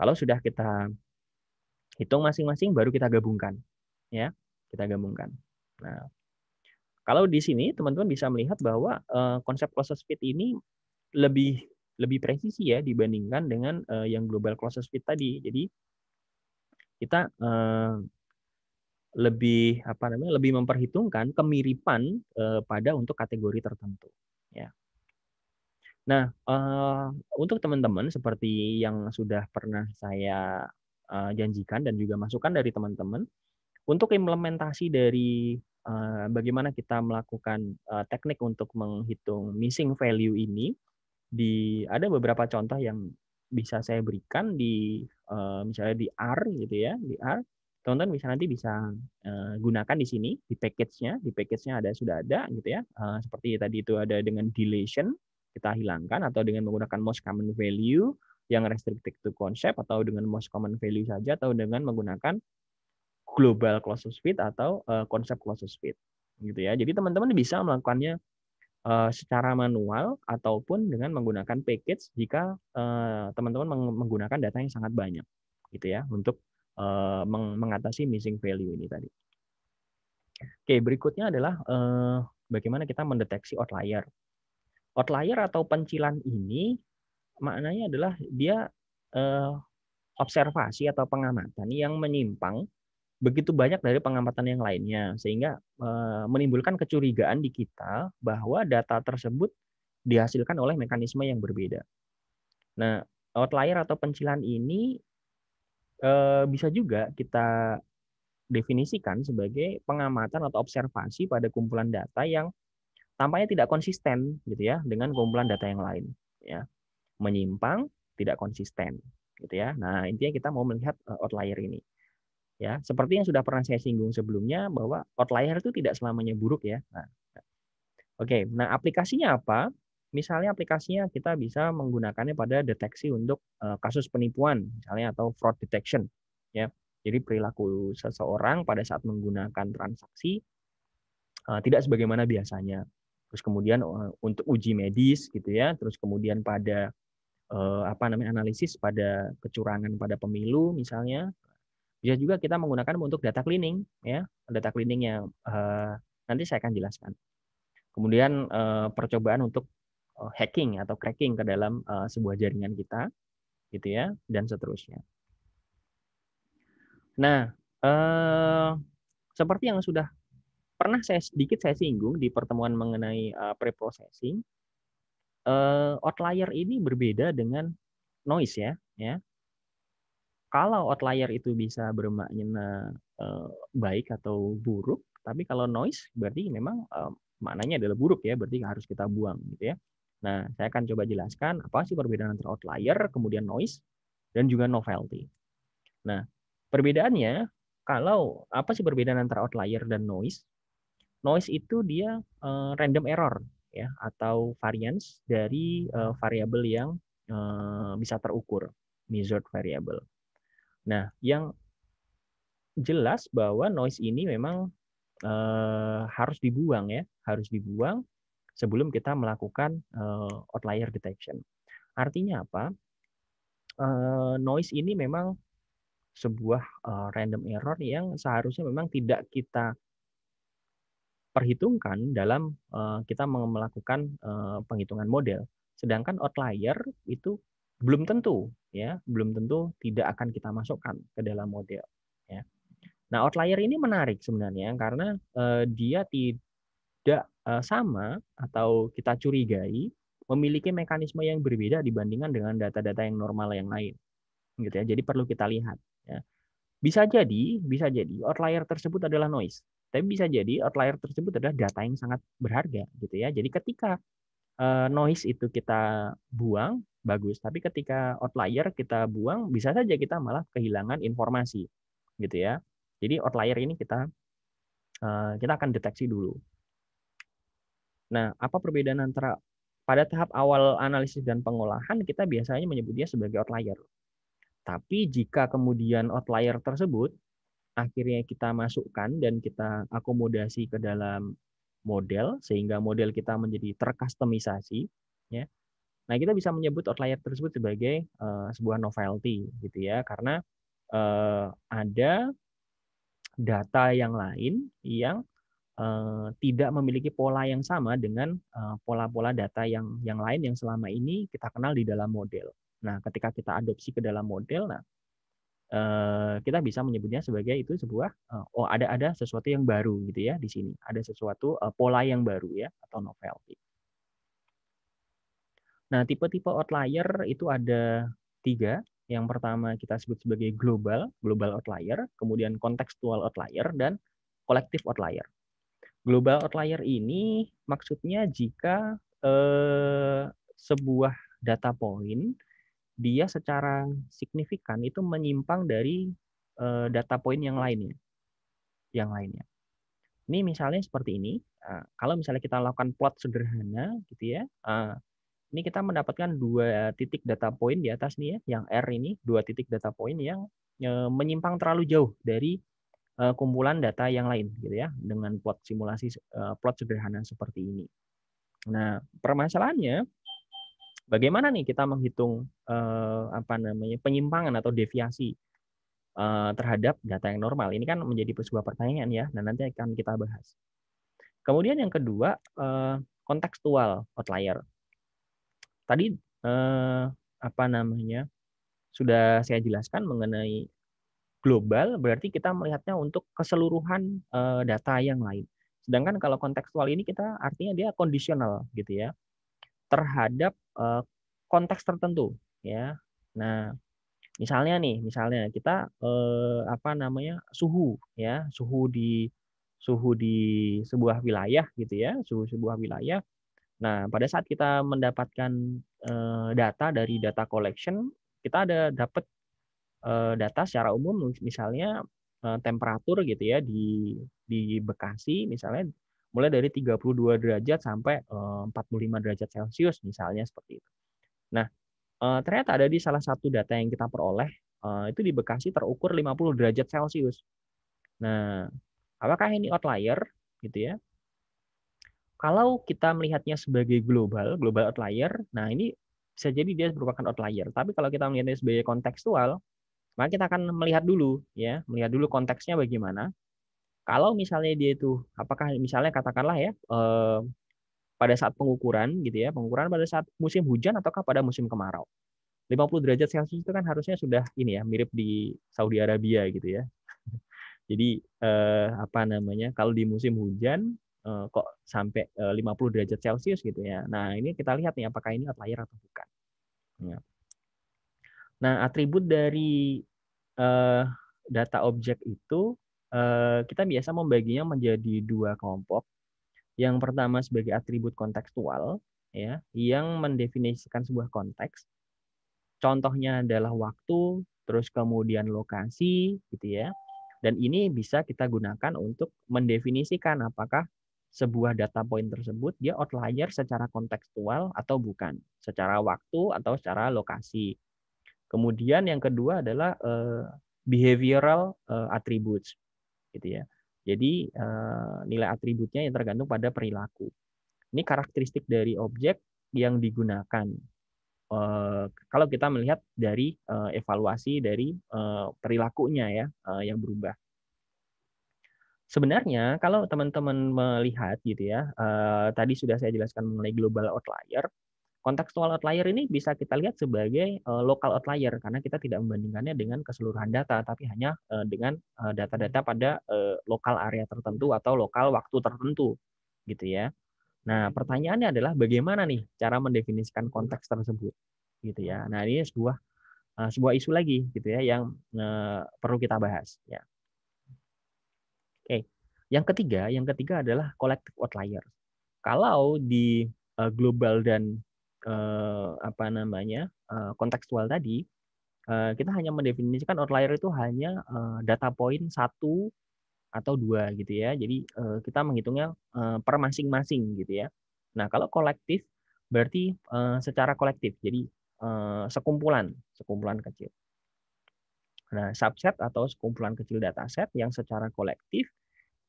Speaker 1: Kalau sudah kita hitung masing-masing baru kita gabungkan ya, kita gabungkan. Nah, kalau di sini teman-teman bisa melihat bahwa uh, konsep closure fit ini lebih lebih presisi ya dibandingkan dengan uh, yang global closest fit tadi. Jadi kita uh, lebih apa namanya lebih memperhitungkan kemiripan uh, pada untuk kategori tertentu. Ya. Nah uh, untuk teman-teman seperti yang sudah pernah saya uh, janjikan dan juga masukan dari teman-teman untuk implementasi dari bagaimana kita melakukan teknik untuk menghitung missing value ini di ada beberapa contoh yang bisa saya berikan di uh, misalnya di R gitu ya di R teman-teman bisa nanti bisa uh, gunakan di sini di package-nya di package-nya ada sudah ada gitu ya uh, seperti tadi itu ada dengan deletion kita hilangkan atau dengan menggunakan most common value yang restricted to concept atau dengan most common value saja atau dengan menggunakan global closest fit atau uh, concept closest fit gitu ya jadi teman-teman bisa melakukannya Eh, secara manual ataupun dengan menggunakan package jika eh, teman-teman menggunakan data yang sangat banyak gitu ya untuk eh, mengatasi missing value ini tadi. Oke, berikutnya adalah bagaimana kita mendeteksi outlier. Outlier atau pencilan ini maknanya adalah dia observasi atau pengamatan yang menyimpang begitu banyak dari pengamatan yang lainnya sehingga eh, menimbulkan kecurigaan di kita bahwa data tersebut dihasilkan oleh mekanisme yang berbeda. Nah, outlier atau pencilan ini eh, bisa juga kita definisikan sebagai pengamatan atau observasi pada kumpulan data yang tampaknya tidak konsisten gitu ya dengan kumpulan data yang lain ya. Menyimpang, tidak konsisten gitu ya. Nah, intinya kita mau melihat eh, outlier ini ya seperti yang sudah pernah saya singgung sebelumnya bahwa outlier itu tidak selamanya buruk ya nah, oke okay. nah aplikasinya apa misalnya aplikasinya kita bisa menggunakannya pada deteksi untuk uh, kasus penipuan misalnya atau fraud detection ya jadi perilaku seseorang pada saat menggunakan transaksi uh, tidak sebagaimana biasanya terus kemudian uh, untuk uji medis gitu ya terus kemudian pada apa namanya analisis pada kecurangan pada pemilu misalnya bisa ya juga kita menggunakan untuk data cleaning, ya data cleaning yang uh, nanti saya akan jelaskan. Kemudian uh, percobaan untuk eh, hacking atau cracking ke dalam uh, sebuah jaringan kita, gitu ya, dan seterusnya. Nah, uh, seperti yang sudah pernah saya sedikit saya singgung di pertemuan mengenai uh, preprocessing, uh, outlier ini berbeda dengan noise ya, ya kalau outlier itu bisa bermakna eh, baik atau buruk, tapi kalau noise berarti memang eh, maknanya adalah buruk ya, berarti harus kita buang gitu ya. Nah, saya akan coba jelaskan apa sih perbedaan antara outlier, kemudian noise, dan juga novelty. Nah, perbedaannya kalau apa sih perbedaan antara outlier dan noise? Noise itu dia eh, random error ya atau variance dari variabel yang bisa terukur, measured variable. Nah, yang jelas bahwa noise ini memang eh, harus dibuang ya, harus dibuang sebelum kita melakukan eh, outlier detection. Artinya apa? Eh, noise ini memang sebuah random error yang seharusnya memang tidak kita perhitungkan dalam kita melakukan penghitungan model. Sedangkan outlier itu belum tentu ya belum tentu tidak akan kita masukkan ke dalam model ya nah outlier ini menarik sebenarnya karena uh, dia tidak uh, sama atau kita curigai memiliki mekanisme yang berbeda dibandingkan dengan data-data yang normal yang lain gitu ya jadi perlu kita lihat ya bisa jadi bisa jadi outlier tersebut adalah noise tapi bisa jadi outlier tersebut adalah data yang sangat berharga gitu ya jadi ketika Eh, noise itu kita buang bagus tapi ketika outlier kita buang bisa saja kita malah kehilangan informasi gitu ya jadi outlier ini kita eh, kita akan deteksi dulu nah apa perbedaan antara pada tahap awal analisis dan pengolahan kita biasanya menyebutnya sebagai outlier tapi jika kemudian outlier tersebut akhirnya kita masukkan dan kita akomodasi ke dalam model sehingga model kita menjadi terkustomisasi ya. Nah, kita bisa menyebut outlier tersebut sebagai uh, sebuah novelty gitu ya karena uh, ada data yang lain yang eh, tidak memiliki pola yang sama dengan pola-pola data yang yang lain yang selama ini kita kenal di dalam model. Nah, ketika kita adopsi ke dalam model, nah Eh, kita bisa menyebutnya sebagai itu sebuah eh, oh ada ada sesuatu yang baru gitu ya di sini ada sesuatu eh, pola yang baru ya atau novelty. Nah tipe-tipe outlier itu ada tiga. Yang pertama kita sebut sebagai global global outlier, kemudian kontekstual outlier dan kolektif outlier. Global outlier ini maksudnya jika eh, sebuah data point dia secara signifikan itu menyimpang dari uh, data poin yang lainnya. Yang lainnya. Ini misalnya seperti ini. Uh, kalau misalnya kita lakukan plot sederhana gitu ya. Uh, ini kita mendapatkan dua titik data poin di atas nih ya, yang R ini dua titik data poin yang menyimpang terlalu jauh dari kumpulan data yang lain gitu ya dengan plot simulasi plot sederhana seperti ini. Nah, permasalahannya Bagaimana nih kita menghitung uh, apa namanya penyimpangan atau deviasi uh, terhadap data yang normal? Ini kan menjadi sebuah pertanyaan ya, dan nanti akan kita bahas. Kemudian yang kedua uh, kontekstual outlier. Tadi uh, apa namanya sudah saya jelaskan mengenai global berarti kita melihatnya untuk keseluruhan uh, data yang lain. Sedangkan kalau kontekstual ini kita artinya dia kondisional gitu ya terhadap Eh, konteks tertentu ya. Nah, misalnya nih, misalnya kita eh, apa namanya? suhu ya, suhu di suhu di sebuah wilayah gitu ya, suhu sebuah wilayah. Nah, pada saat kita mendapatkan eh, data dari data collection, kita ada dapat eh, data secara umum misalnya eh, temperatur gitu ya di di Bekasi misalnya mulai dari 32 derajat sampai 45 eh, derajat Celcius misalnya seperti itu. Nah, eh, ternyata ada di salah satu data yang kita peroleh eh, itu di Bekasi terukur 50 derajat Celcius. Nah, apakah ini outlier gitu ya? Kalau kita melihatnya sebagai global, global outlier, nah ini bisa jadi dia merupakan outlier. Tapi kalau kita melihatnya sebagai kontekstual, maka kita akan melihat dulu ya, melihat dulu konteksnya bagaimana. Kalau misalnya dia itu, apakah misalnya katakanlah ya, eh, pada saat pengukuran gitu ya, pengukuran pada saat musim hujan ataukah pada musim kemarau. 50 derajat Celcius itu kan harusnya sudah ini ya, mirip di Saudi Arabia gitu ya. Jadi eh, apa namanya? Kalau di musim hujan eh, kok sampai eh, 50 derajat Celcius gitu ya. Nah, ini kita lihat nih apakah ini outlier atau bukan. Ya. Nah, atribut dari data objek itu Eh, kita biasa membaginya menjadi dua kelompok. Yang pertama sebagai atribut kontekstual, ya, yang mendefinisikan sebuah konteks. Contohnya adalah waktu, terus kemudian lokasi, gitu ya. Dan ini bisa kita gunakan untuk mendefinisikan apakah sebuah data point tersebut dia outlier secara kontekstual atau bukan, secara waktu atau secara lokasi. Kemudian yang kedua adalah eh, behavioral eh, attributes gitu ya. Jadi eh, nilai atributnya yang tergantung pada perilaku. Ini karakteristik dari objek yang digunakan. Eh, kalau kita melihat dari eh, evaluasi dari perilakunya ya yang berubah. Sebenarnya kalau teman-teman melihat gitu ya, tadi sudah saya jelaskan mengenai global outlier, Kontekstual outlier ini bisa kita lihat sebagai uh, local outlier karena kita tidak membandingkannya dengan keseluruhan data, tapi hanya uh, dengan eh, data-data uh, pada uh, lokal area tertentu atau lokal waktu tertentu, gitu ya. Nah, pertanyaannya adalah bagaimana nih cara mendefinisikan konteks tersebut, gitu ya. Nah, ini sebuah uh, sebuah isu lagi, gitu ya, yang uh, perlu kita bahas, ya. Oke, yang ketiga, yang ketiga adalah collective outlier. Kalau di global dan uh, apa namanya uh, kontekstual tadi uh, kita hanya mendefinisikan outlier itu hanya uh, data point satu atau dua gitu ya jadi uh, kita menghitungnya uh, per masing-masing gitu ya nah kalau kolektif berarti uh, secara kolektif jadi uh, sekumpulan sekumpulan kecil nah subset atau sekumpulan kecil data set yang secara kolektif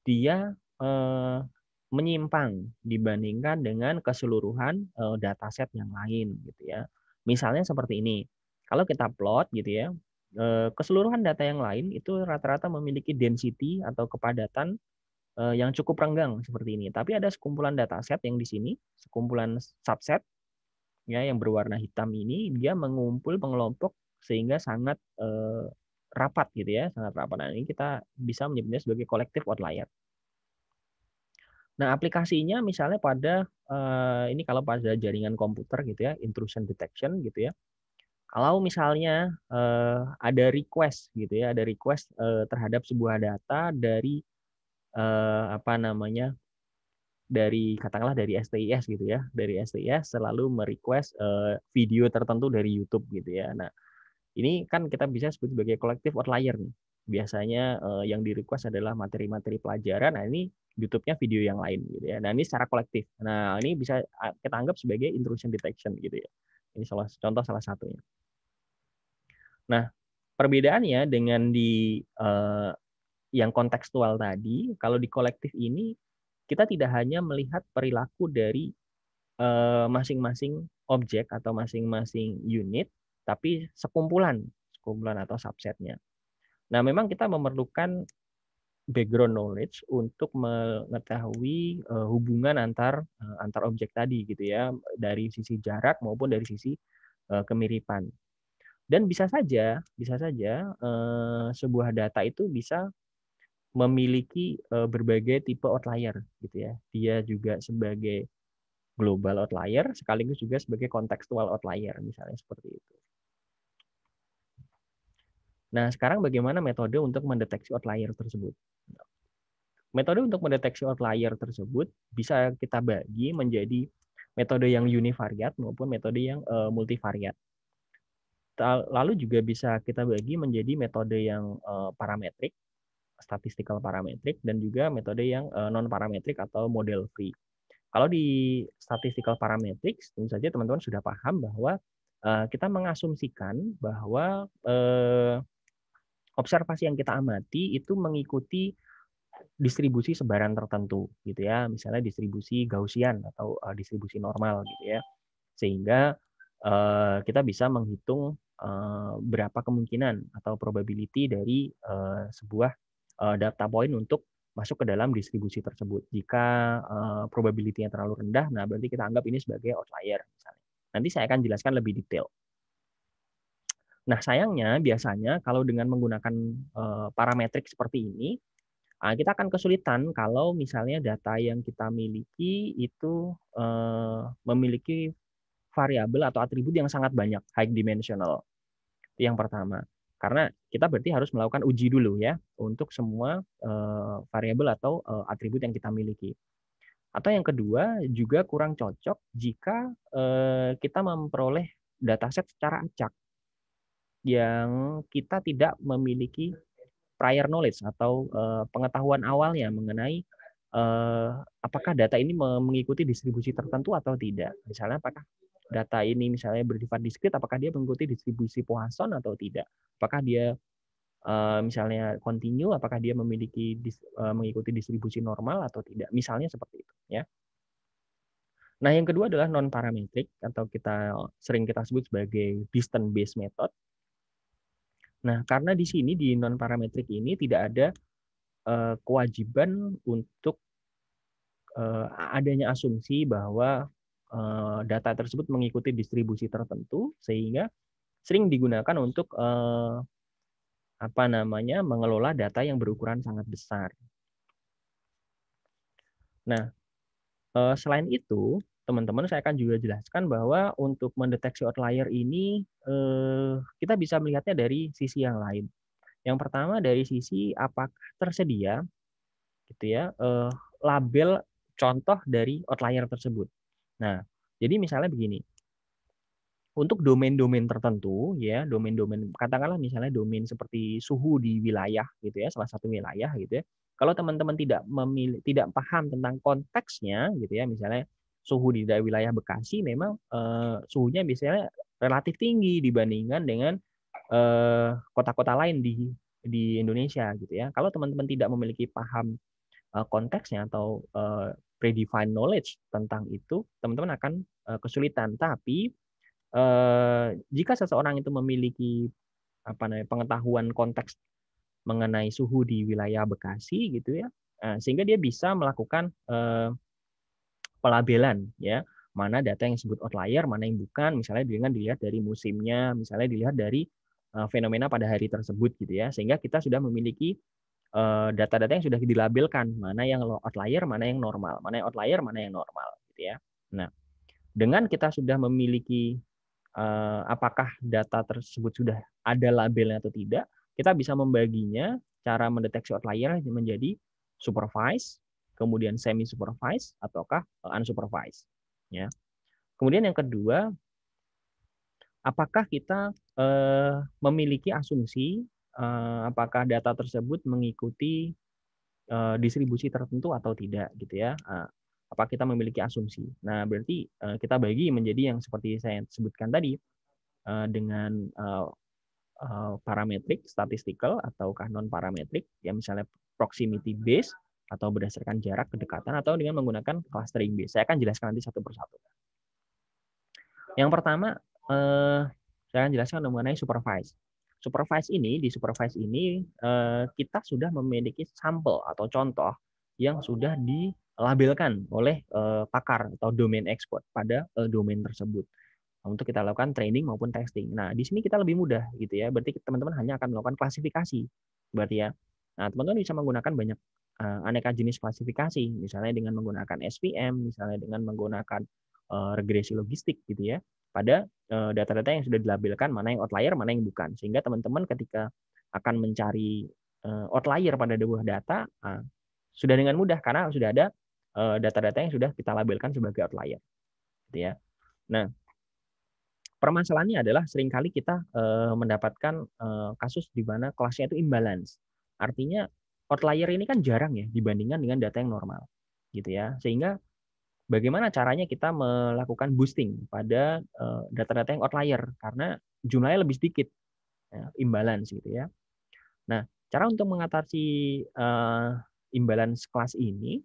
Speaker 1: dia uh, menyimpang dibandingkan dengan keseluruhan uh, dataset yang lain gitu ya. Misalnya seperti ini. Kalau kita plot gitu ya, uh, keseluruhan data yang lain itu rata-rata memiliki density atau kepadatan uh, yang cukup renggang seperti ini. Tapi ada sekumpulan dataset yang di sini, sekumpulan subset ya yang berwarna hitam ini dia mengumpul mengelompok sehingga sangat uh, rapat gitu ya, sangat rapat. Nah, ini kita bisa menyebutnya sebagai collective outlier. Nah, aplikasinya misalnya pada eh, ini kalau pada jaringan komputer gitu ya, intrusion detection gitu ya. Kalau misalnya eh, ada request gitu ya, ada request eh, terhadap sebuah data dari apa namanya? dari katakanlah dari STIS gitu ya, dari STIS selalu merequest video tertentu dari YouTube gitu ya. Nah, ini kan kita bisa sebut sebagai kolektif outlier nih biasanya uh, yang di request adalah materi-materi pelajaran. Nah, ini YouTube-nya video yang lain gitu ya. Nah, ini secara kolektif. Nah, ini bisa kita anggap sebagai intrusion detection gitu ya. Ini salah contoh salah satunya. Nah, perbedaannya dengan di uh, yang kontekstual tadi, kalau di kolektif ini kita tidak hanya melihat perilaku dari eh, masing-masing uh, objek atau masing-masing unit, tapi sekumpulan, sekumpulan atau subsetnya. Nah, memang kita memerlukan background knowledge untuk mengetahui eh, hubungan antar eh, antar objek tadi gitu ya dari sisi jarak maupun dari sisi eh, kemiripan dan bisa saja bisa saja sebuah data itu bisa memiliki berbagai tipe outlier gitu ya dia juga sebagai global outlier sekaligus juga sebagai kontekstual outlier misalnya seperti itu Nah, sekarang bagaimana metode untuk mendeteksi outlier tersebut? Metode untuk mendeteksi outlier tersebut bisa kita bagi menjadi metode yang univariat maupun metode yang uh, multivariat. Lalu juga bisa kita bagi menjadi metode yang uh, parametrik, statistical parametrik, dan juga metode yang uh, eh, non-parametrik atau model free. Kalau di statistical parametrik, tentu saja teman-teman sudah paham bahwa kita mengasumsikan bahwa uh, observasi yang kita amati itu mengikuti distribusi sebaran tertentu gitu ya misalnya distribusi gaussian atau uh, distribusi normal gitu ya sehingga uh, kita bisa menghitung uh, berapa kemungkinan atau probability dari uh, sebuah uh, data point untuk masuk ke dalam distribusi tersebut jika uh, probability-nya terlalu rendah nah berarti kita anggap ini sebagai outlier misalnya nanti saya akan jelaskan lebih detail Nah, sayangnya biasanya kalau dengan menggunakan parametrik seperti ini, kita akan kesulitan kalau misalnya data yang kita miliki itu memiliki variabel atau atribut yang sangat banyak, high dimensional. Itu yang pertama. Karena kita berarti harus melakukan uji dulu ya untuk semua variabel atau atribut yang kita miliki. Atau yang kedua juga kurang cocok jika kita memperoleh dataset secara acak yang kita tidak memiliki prior knowledge atau uh, pengetahuan awalnya mengenai uh, apakah data ini mengikuti distribusi tertentu atau tidak. Misalnya apakah data ini misalnya bersifat diskrit, apakah dia mengikuti distribusi Poisson atau tidak. Apakah dia uh, misalnya continue, apakah dia memiliki uh, mengikuti distribusi normal atau tidak. Misalnya seperti itu. ya. Nah, yang kedua adalah non parametric atau kita sering kita sebut sebagai distance based method Nah, karena di sini di non parametrik ini tidak ada uh, kewajiban untuk uh, adanya asumsi bahwa uh, data tersebut mengikuti distribusi tertentu sehingga sering digunakan untuk uh, apa namanya mengelola data yang berukuran sangat besar. Nah, uh, selain itu teman-teman saya akan juga jelaskan bahwa untuk mendeteksi outlier ini eh, kita bisa melihatnya dari sisi yang lain. Yang pertama dari sisi apakah tersedia gitu ya eh, label contoh dari outlier tersebut. Nah, jadi misalnya begini. Untuk domain-domain tertentu ya, domain-domain katakanlah misalnya domain seperti suhu di wilayah gitu ya, salah satu wilayah gitu ya. Kalau teman-teman tidak memilih tidak paham tentang konteksnya gitu ya, misalnya suhu di daerah wilayah Bekasi memang uh, suhunya biasanya relatif tinggi dibandingkan dengan eh, kota-kota uh, lain di di Indonesia gitu ya. Kalau teman-teman tidak memiliki paham uh, konteksnya atau uh, predefined knowledge tentang itu, teman-teman akan uh, kesulitan. Tapi uh, jika seseorang itu memiliki apa namanya pengetahuan konteks mengenai suhu di wilayah Bekasi gitu ya, sehingga dia bisa melakukan pelabelan ya mana data yang disebut outlier mana yang bukan misalnya dengan dilihat dari musimnya misalnya dilihat dari eh, fenomena pada hari tersebut gitu ya sehingga kita sudah memiliki eh, data-data yang sudah dilabelkan mana yang outlier mana yang normal mana yang outlier mana yang normal
Speaker 2: gitu ya nah
Speaker 1: dengan kita sudah memiliki eh, apakah data tersebut sudah ada labelnya atau tidak kita bisa membaginya cara mendeteksi outlier menjadi supervised kemudian semi supervised ataukah eh, unsupervised ya kemudian yang kedua apakah kita eh, memiliki asumsi eh, apakah data tersebut mengikuti eh, distribusi tertentu atau tidak gitu ya eh, apa kita memiliki asumsi nah berarti eh, kita bagi menjadi yang seperti saya sebutkan tadi eh, dengan eh, eh parametrik statistical ataukah non parametrik ya misalnya proximity base atau berdasarkan jarak, kedekatan, atau dengan menggunakan clustering B. Saya akan jelaskan nanti satu persatu. Yang pertama, eh, saya akan jelaskan mengenai supervise. Supervise ini, di supervise ini, eh, kita sudah memiliki sampel atau contoh yang sudah dilabelkan oleh eh, pakar atau domain expert pada eh, domain tersebut untuk kita lakukan training maupun testing. Nah, di sini kita lebih mudah gitu ya. Berarti teman-teman hanya akan melakukan klasifikasi. Berarti ya. Nah, teman-teman bisa menggunakan banyak Eh, aneka jenis klasifikasi, misalnya dengan menggunakan SPM, misalnya dengan menggunakan eh, regresi logistik gitu ya, pada eh, data-data yang sudah dilabelkan mana yang outlier, mana yang bukan. Sehingga teman-teman ketika akan mencari outlier pada sebuah data, sudah dengan mudah karena sudah ada data-data yang sudah kita labelkan sebagai outlier. Gitu ya. Nah, permasalahannya adalah seringkali kita mendapatkan kasus di mana kelasnya itu imbalance. Artinya outlier ini kan jarang ya dibandingkan dengan data yang normal gitu ya sehingga bagaimana caranya kita melakukan boosting pada eh, data-data yang outlier karena jumlahnya lebih sedikit ya, imbalance gitu ya nah cara untuk mengatasi uh, imbalance kelas ini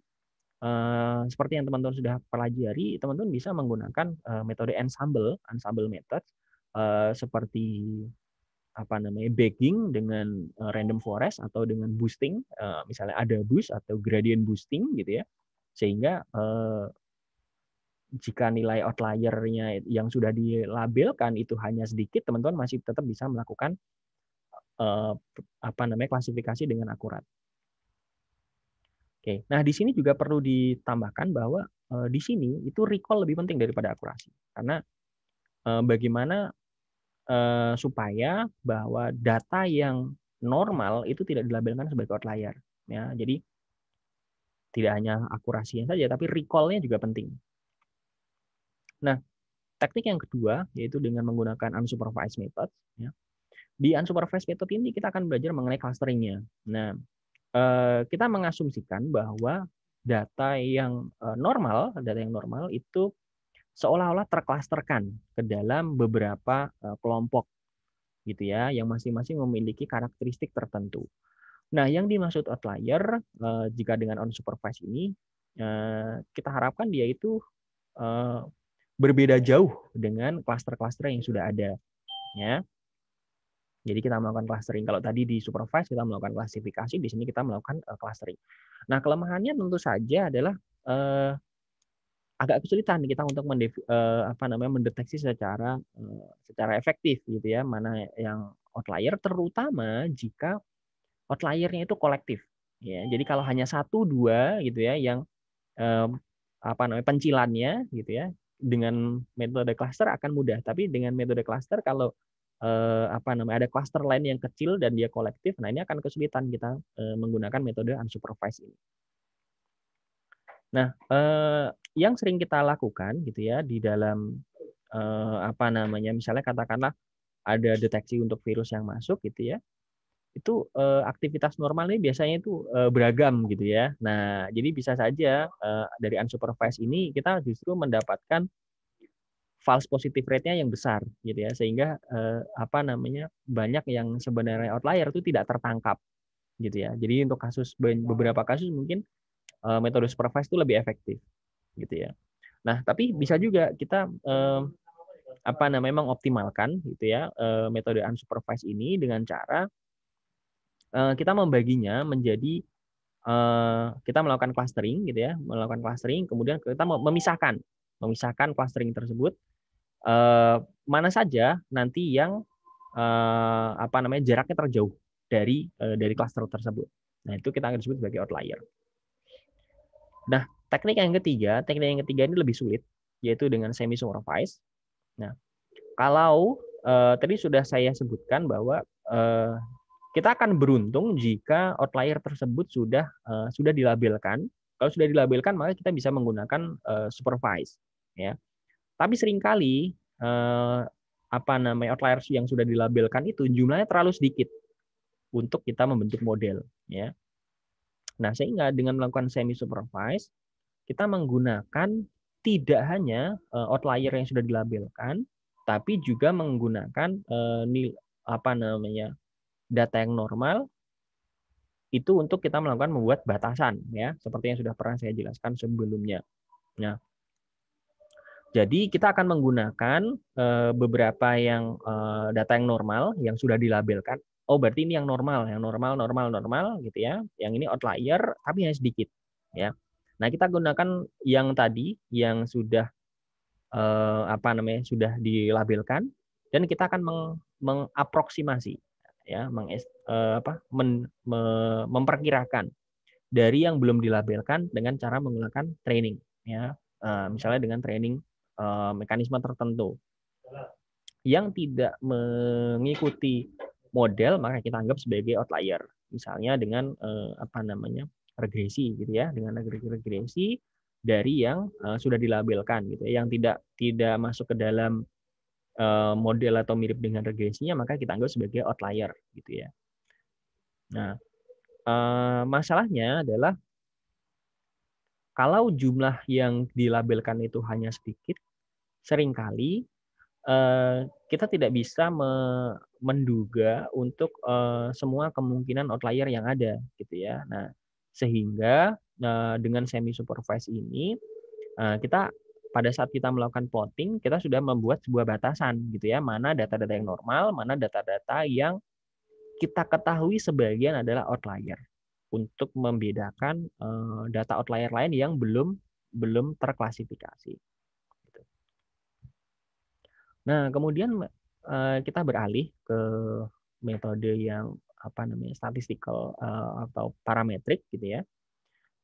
Speaker 1: uh, seperti yang teman-teman sudah pelajari teman-teman bisa menggunakan uh, metode ensemble ensemble method uh, seperti apa namanya bagging dengan uh, random forest atau dengan boosting uh, misalnya ada boost atau gradient boosting gitu ya sehingga uh, jika nilai outliernya yang sudah dilabelkan itu hanya sedikit teman-teman masih tetap bisa melakukan uh, apa namanya klasifikasi dengan akurat Oke, nah di sini juga perlu ditambahkan bahwa uh, di sini itu recall lebih penting daripada akurasi karena uh, bagaimana Eh, supaya bahwa data yang normal itu tidak dilabelkan sebagai outlier ya jadi tidak hanya akurasinya saja tapi recallnya juga penting nah teknik yang kedua yaitu dengan menggunakan unsupervised method ya di unsupervised method ini kita akan belajar mengenai clusteringnya
Speaker 2: nah eh,
Speaker 1: kita mengasumsikan bahwa data yang eh, normal, data yang normal itu seolah-olah terklasterkan ke dalam beberapa eh, kelompok gitu ya, yang masing-masing memiliki karakteristik tertentu. Nah, yang dimaksud outlier eh, jika dengan unsupervised ini eh, kita harapkan dia itu berbeda jauh dengan klaster-klaster yang sudah ada ya. Jadi kita melakukan clustering. Kalau tadi di supervised kita melakukan klasifikasi, di sini kita melakukan clustering. Nah, kelemahannya tentu saja adalah agak kesulitan kita untuk mendefi, uh, eh, apa namanya mendeteksi secara uh, secara efektif gitu ya mana yang outlier terutama jika outliernya itu kolektif ya jadi kalau hanya satu dua gitu ya yang um, apa namanya pencilannya gitu ya dengan metode cluster akan mudah tapi dengan metode cluster kalau uh, apa namanya ada cluster lain yang kecil dan dia kolektif nah ini akan kesulitan kita uh, menggunakan metode unsupervised ini nah yang sering kita lakukan gitu ya di dalam eh, apa namanya misalnya katakanlah ada deteksi untuk virus yang masuk gitu ya itu eh, aktivitas normalnya biasanya itu eh, beragam gitu ya nah jadi bisa saja eh, dari unsupervised ini kita justru mendapatkan false positive rate-nya yang besar gitu ya sehingga eh, apa namanya banyak yang sebenarnya outlier itu tidak tertangkap gitu ya jadi untuk kasus beberapa kasus mungkin eh, metode supervised itu lebih efektif gitu ya. Nah, tapi bisa juga kita eh, apa namanya optimalkan gitu ya eh, metode unsupervised ini dengan cara eh, kita membaginya menjadi eh, kita melakukan clustering gitu ya, melakukan clustering kemudian kita memisahkan memisahkan clustering tersebut eh, mana saja nanti yang eh, apa namanya jaraknya terjauh dari eh, dari cluster tersebut. Nah, itu kita akan sebut sebagai outlier. Nah, Teknik yang ketiga, teknik yang ketiga ini lebih sulit, yaitu dengan semi supervised. Nah, kalau eh, tadi sudah saya sebutkan bahwa eh, kita akan beruntung jika outlier tersebut sudah eh, sudah dilabelkan. Kalau sudah dilabelkan, maka kita bisa menggunakan eh, supervised. Ya, tapi seringkali eh, apa namanya outlier yang sudah dilabelkan itu jumlahnya terlalu sedikit untuk kita membentuk model. Ya, nah sehingga dengan melakukan semi supervised kita menggunakan tidak hanya eh, outlier yang sudah dilabelkan, tapi juga menggunakan eh, apa namanya data yang normal itu untuk kita melakukan membuat batasan ya seperti yang sudah pernah saya jelaskan sebelumnya. Nah, jadi kita akan menggunakan eh, beberapa yang data yang normal yang sudah dilabelkan. Oh berarti ini yang normal, yang normal, normal, normal gitu ya. Yang ini outlier tapi hanya sedikit ya. Nah, kita gunakan yang tadi yang sudah eh, apa namanya? sudah dilabelkan dan kita akan meng, mengaproksimasi ya, meng, eh, apa? Men, me, memperkirakan dari yang belum dilabelkan dengan cara menggunakan training ya. Eh, misalnya dengan training eh, mekanisme tertentu. Yang tidak mengikuti model maka kita anggap sebagai outlier. Misalnya dengan eh, apa namanya? regresi gitu ya dengan regresi dari yang uh, sudah dilabelkan gitu ya yang tidak tidak masuk ke dalam uh, model atau mirip dengan regresinya maka kita anggap sebagai outlier
Speaker 2: gitu ya nah
Speaker 1: uh, masalahnya adalah kalau jumlah yang dilabelkan itu hanya sedikit seringkali kita tidak bisa menduga untuk semua kemungkinan outlier yang ada gitu ya. Nah, sehingga eh, dengan semi supervised ini eh, kita pada saat kita melakukan plotting kita sudah membuat sebuah batasan gitu ya, mana data-data yang normal, mana data-data yang kita ketahui sebagian adalah outlier untuk membedakan eh, data outlier lain yang belum belum terklasifikasi. Gitu. Nah, kemudian kita beralih ke metode yang apa namanya statistical uh, atau parametric gitu ya.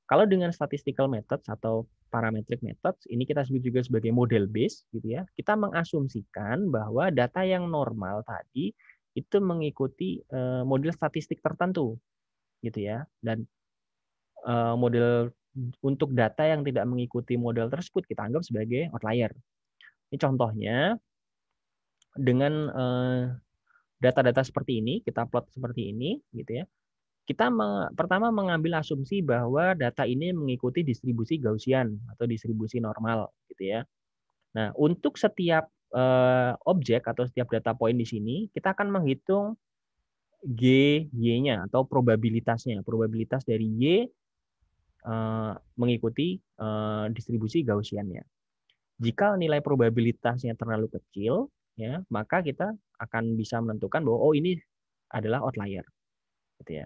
Speaker 1: Kalau dengan statistical methods atau parametric methods, ini kita sebut juga sebagai model base gitu ya. Kita mengasumsikan bahwa data yang normal tadi itu mengikuti uh, model statistik tertentu gitu ya. Dan uh, model untuk data yang tidak mengikuti model tersebut kita anggap sebagai outlier. Ini contohnya dengan uh, data-data seperti ini, kita plot seperti ini, gitu ya. Kita me pertama mengambil asumsi bahwa data ini mengikuti distribusi Gaussian atau distribusi normal, gitu ya. Nah, untuk setiap uh, objek atau setiap data point di sini, kita akan menghitung G, Y-nya atau probabilitasnya, probabilitas dari Y uh, mengikuti uh, distribusi Gaussiannya. Jika nilai probabilitasnya terlalu kecil, ya maka kita akan bisa menentukan bahwa oh ini adalah outlier gitu ya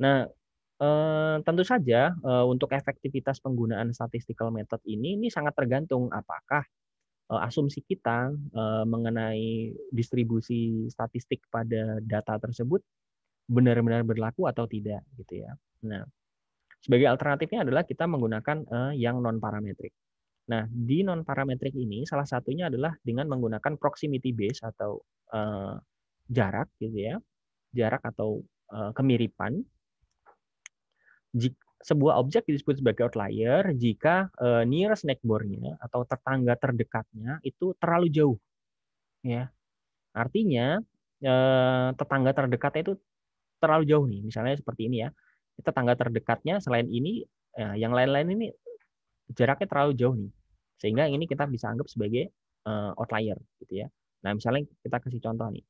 Speaker 1: nah eh, tentu saja eh, untuk efektivitas penggunaan statistical method ini ini sangat tergantung apakah eh, asumsi kita eh, mengenai distribusi statistik pada data tersebut benar-benar berlaku atau tidak gitu ya nah sebagai alternatifnya adalah kita menggunakan eh, yang non parametrik Nah, di non parametric ini salah satunya adalah dengan menggunakan proximity base atau uh, jarak gitu ya. Jarak atau uh, kemiripan. Jika sebuah objek disebut sebagai outlier jika uh, nearest neighbor-nya atau tetangga terdekatnya itu terlalu jauh. Ya. Artinya uh, tetangga terdekatnya itu terlalu jauh nih, misalnya seperti ini ya. Tetangga terdekatnya selain ini, uh, yang lain-lain ini jaraknya terlalu jauh nih. Sehingga ini kita bisa anggap sebagai uh, outlier gitu ya. Nah, misalnya kita kasih contoh nih.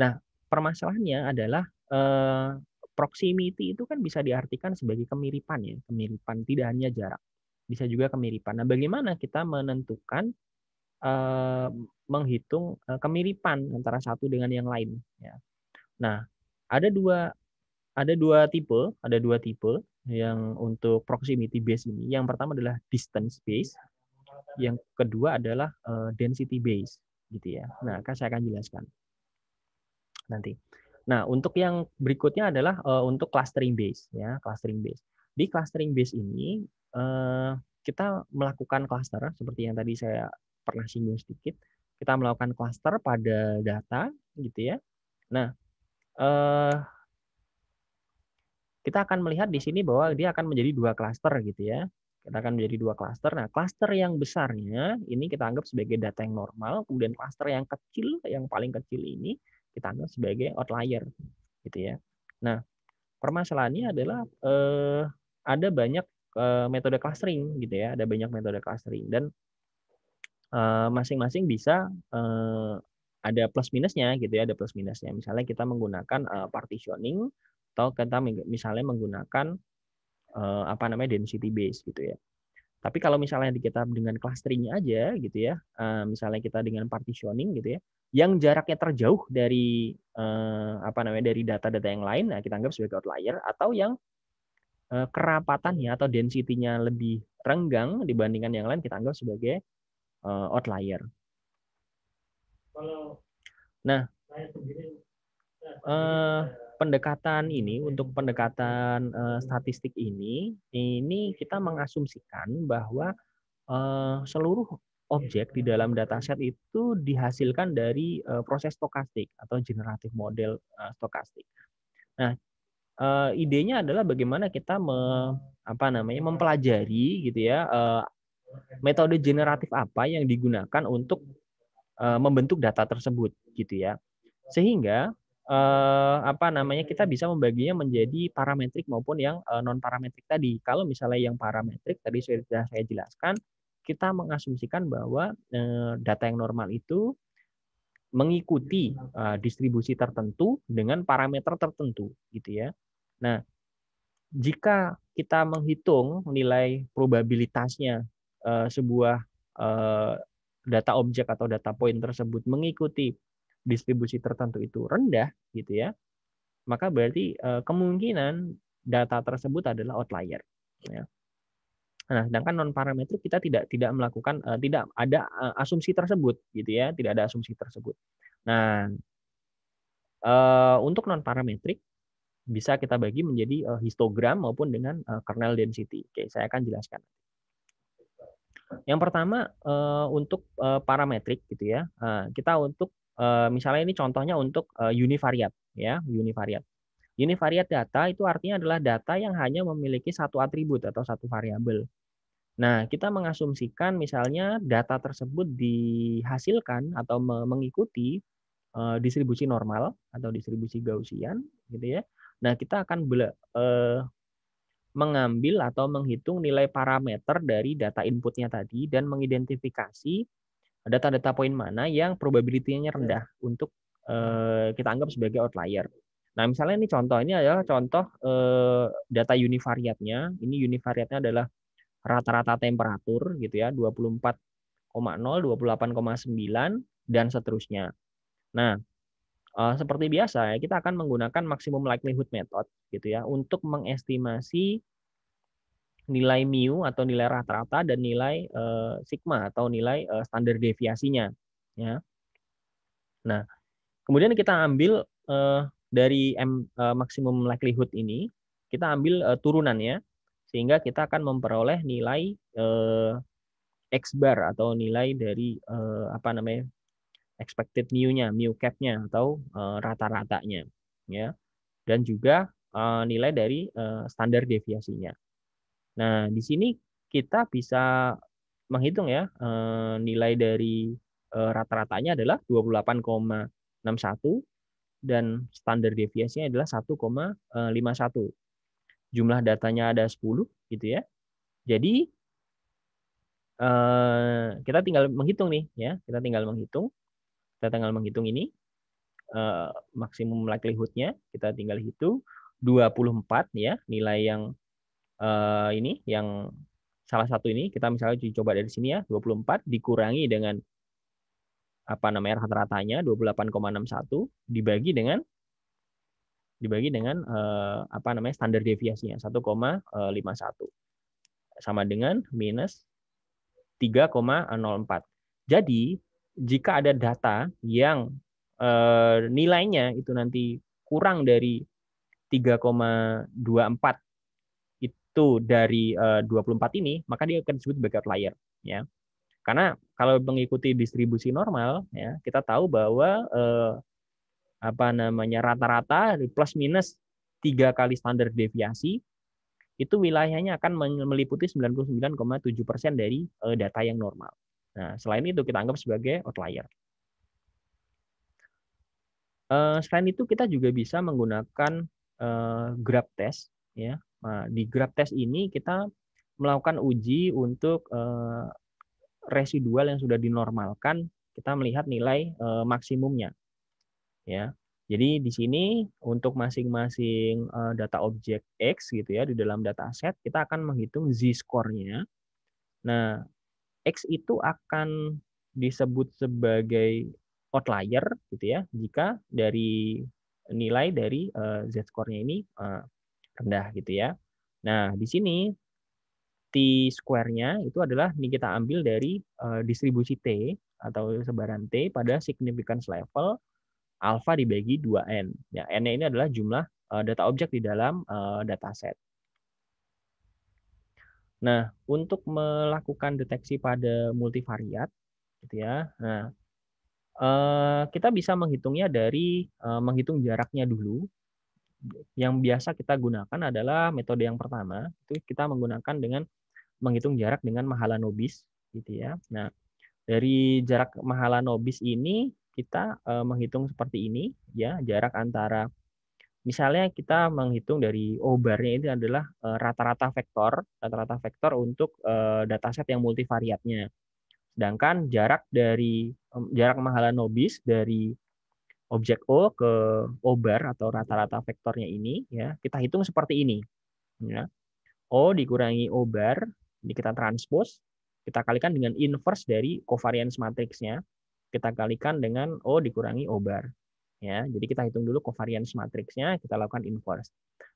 Speaker 1: Nah, permasalahannya adalah uh, proximity itu kan bisa diartikan sebagai kemiripan ya, kemiripan tidak hanya jarak, bisa juga kemiripan. Nah, bagaimana kita menentukan uh, menghitung uh, kemiripan antara satu dengan yang lain ya. Nah, ada dua ada dua tipe, ada dua tipe yang untuk proximity base ini. Yang pertama adalah distance base yang kedua adalah uh, density base gitu ya. Nah, akan saya akan jelaskan nanti. Nah, untuk yang berikutnya adalah uh, untuk clustering base ya, clustering base. Di clustering base ini uh, kita melakukan cluster seperti yang tadi saya pernah singgung sedikit. Kita melakukan cluster pada data gitu ya. Nah, uh, kita akan melihat di sini bahwa dia akan menjadi dua klaster gitu ya. Kita akan menjadi dua klaster. Nah, klaster yang besarnya ini kita anggap sebagai data yang normal, kemudian klaster yang kecil, yang paling kecil ini kita anggap sebagai outlier gitu ya. Nah, permasalahannya adalah eh, ada banyak eh, metode clustering gitu ya, ada banyak metode clustering dan eh, masing-masing eh, bisa eh, ada plus minusnya gitu ya, ada plus minusnya. Misalnya kita menggunakan eh, partitioning atau kita misalnya menggunakan uh, apa namanya density base gitu ya. Tapi kalau misalnya kita dengan clustering aja gitu ya, uh, misalnya kita dengan partitioning gitu ya, yang jaraknya terjauh dari uh, apa namanya dari data-data yang lain, nah kita anggap sebagai outlier atau yang uh, kerapatannya atau densitinya lebih renggang dibandingkan yang lain kita anggap sebagai uh, outlier. Kalau nah, pendekatan ini hmm. untuk pendekatan uh, statistik ini ini kita mengasumsikan bahwa uh, seluruh objek di dalam dataset itu dihasilkan dari uh, proses stokastik atau generatif model uh, stokastik. Nah, uh, idenya adalah bagaimana kita me, apa namanya mempelajari gitu ya uh, metode generatif apa yang digunakan untuk uh, membentuk data tersebut gitu ya. Sehingga eh, apa namanya kita bisa membaginya menjadi parametrik maupun yang eh, non parametrik tadi. Kalau misalnya yang parametrik tadi sudah saya jelaskan, kita mengasumsikan bahwa eh, data yang normal itu mengikuti eh, distribusi tertentu dengan parameter tertentu gitu ya. Nah, jika kita menghitung nilai probabilitasnya eh, sebuah eh, data objek atau data point tersebut mengikuti distribusi tertentu itu rendah gitu ya, maka berarti uh, kemungkinan data tersebut adalah outlier. Ya. Nah, sedangkan non parametrik kita tidak tidak melakukan uh, tidak ada uh, asumsi tersebut gitu ya, tidak ada asumsi tersebut. Nah, uh, untuk non parametrik bisa kita bagi menjadi uh, histogram maupun dengan uh, kernel density. Oke, saya akan jelaskan. Yang pertama untuk uh, parametrik gitu ya, kita untuk Eh, misalnya ini contohnya untuk eh, univariat ya, univariat. Univariat data itu artinya adalah data yang hanya memiliki satu atribut atau satu variabel. Nah, kita mengasumsikan misalnya data tersebut dihasilkan atau mengikuti eh, distribusi normal atau distribusi Gaussian gitu ya. Nah, kita akan mengambil atau menghitung nilai parameter dari data inputnya tadi dan mengidentifikasi data-data poin mana yang probability-nya iya. rendah untuk eh, kita anggap sebagai outlier. Nah, misalnya ini contoh, ini adalah contoh eh, data univariatnya. Ini univariatnya adalah rata-rata temperatur gitu ya, 24,0, 28,9 dan seterusnya. Nah, eh, seperti biasa kita akan menggunakan maximum likelihood method gitu ya untuk mengestimasi nilai mu atau nilai rata-rata dan nilai uh, sigma atau nilai uh, standar deviasinya ya. Nah, kemudian kita ambil uh, dari M, uh, maximum likelihood ini, kita ambil uh, turunannya sehingga kita akan memperoleh nilai uh, x bar atau nilai dari uh, apa namanya? expected mu-nya, mu cap-nya atau uh, rata-ratanya ya. Dan juga uh, nilai dari uh, standar deviasinya. Nah, di sini kita bisa menghitung ya eh, nilai dari eh, rata-ratanya adalah 28,61 dan standar deviasinya adalah 1,51. Jumlah datanya ada 10 gitu ya. Jadi eh, kita tinggal menghitung nih ya, kita tinggal menghitung. Kita tinggal menghitung ini maksimum likelihoodnya kita tinggal hitung 24 ya, nilai yang uh, ini yang salah satu ini kita misalnya coba dari sini ya 24 dikurangi dengan apa namanya rata-ratanya 28,61 dibagi dengan dibagi dengan uh, apa namanya standar deviasinya 1,51 sama dengan minus 3,04. Jadi jika ada data yang eh, nilainya itu nanti kurang dari 3,24 satu dari eh, uh, 24 ini, maka dia akan disebut sebagai outlier. Ya. Karena kalau mengikuti distribusi normal, ya kita tahu bahwa eh, apa namanya rata-rata plus minus tiga kali standar deviasi itu wilayahnya akan meliputi 99,7 persen dari uh, data yang normal. Nah, selain itu kita anggap sebagai outlier. Eh, selain itu kita juga bisa menggunakan eh, grab test, ya Nah, di grab test ini kita melakukan uji untuk eh, residual yang sudah dinormalkan, kita melihat nilai eh, maksimumnya. Ya. Jadi di sini untuk masing-masing eh, data objek X gitu ya di dalam data set kita akan menghitung z-skornya. Nah, X itu akan disebut sebagai outlier gitu ya jika dari nilai dari uh, eh, z-skornya ini eh, rendah gitu ya. Nah, di sini T square-nya itu adalah ini kita ambil dari uh, distribusi T atau sebaran T pada significance level alpha dibagi 2N. Ya, n ini adalah jumlah uh, data objek di dalam uh, dataset. Nah, untuk melakukan deteksi pada multivariat, gitu ya. Nah, kita bisa menghitungnya dari menghitung jaraknya dulu, yang biasa kita gunakan adalah metode yang pertama itu kita menggunakan dengan menghitung jarak dengan mahala nobis gitu ya. Nah, dari jarak mahala nobis ini kita e, menghitung seperti ini ya, jarak antara misalnya kita menghitung dari O ini adalah eh, rata-rata e, vektor, rata-rata vektor untuk e, dataset yang multivariatnya. Sedangkan jarak dari jarak mahala nobis dari objek O ke O bar atau rata-rata vektornya ini ya kita hitung seperti ini ya. O dikurangi O bar ini kita transpose kita kalikan dengan inverse dari covariance matriksnya kita kalikan dengan O dikurangi O bar ya jadi kita hitung dulu covariance matriksnya kita lakukan inverse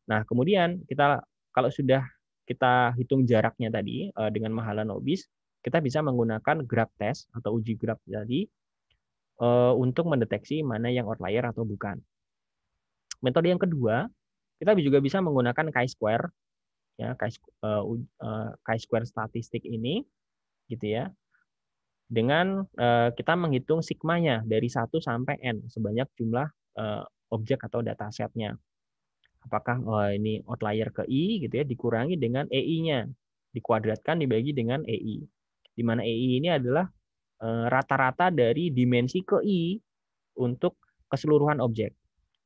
Speaker 1: nah kemudian kita kalau sudah kita hitung jaraknya tadi eh, dengan mahalanobis kita bisa menggunakan grab test atau uji grab tadi Eh, untuk mendeteksi mana yang outlier atau bukan. Metode yang kedua, kita juga bisa menggunakan chi-square, ya eh, eh, chi-square statistik ini, gitu ya, dengan kita menghitung sigmanya dari 1 sampai n sebanyak jumlah objek atau data setnya. Apakah ini outlier ke i, gitu ya, dikurangi dengan ei-nya, dikuadratkan dibagi dengan ei, di mana ei ini adalah Eh, rata-rata dari dimensi ke I untuk keseluruhan objek.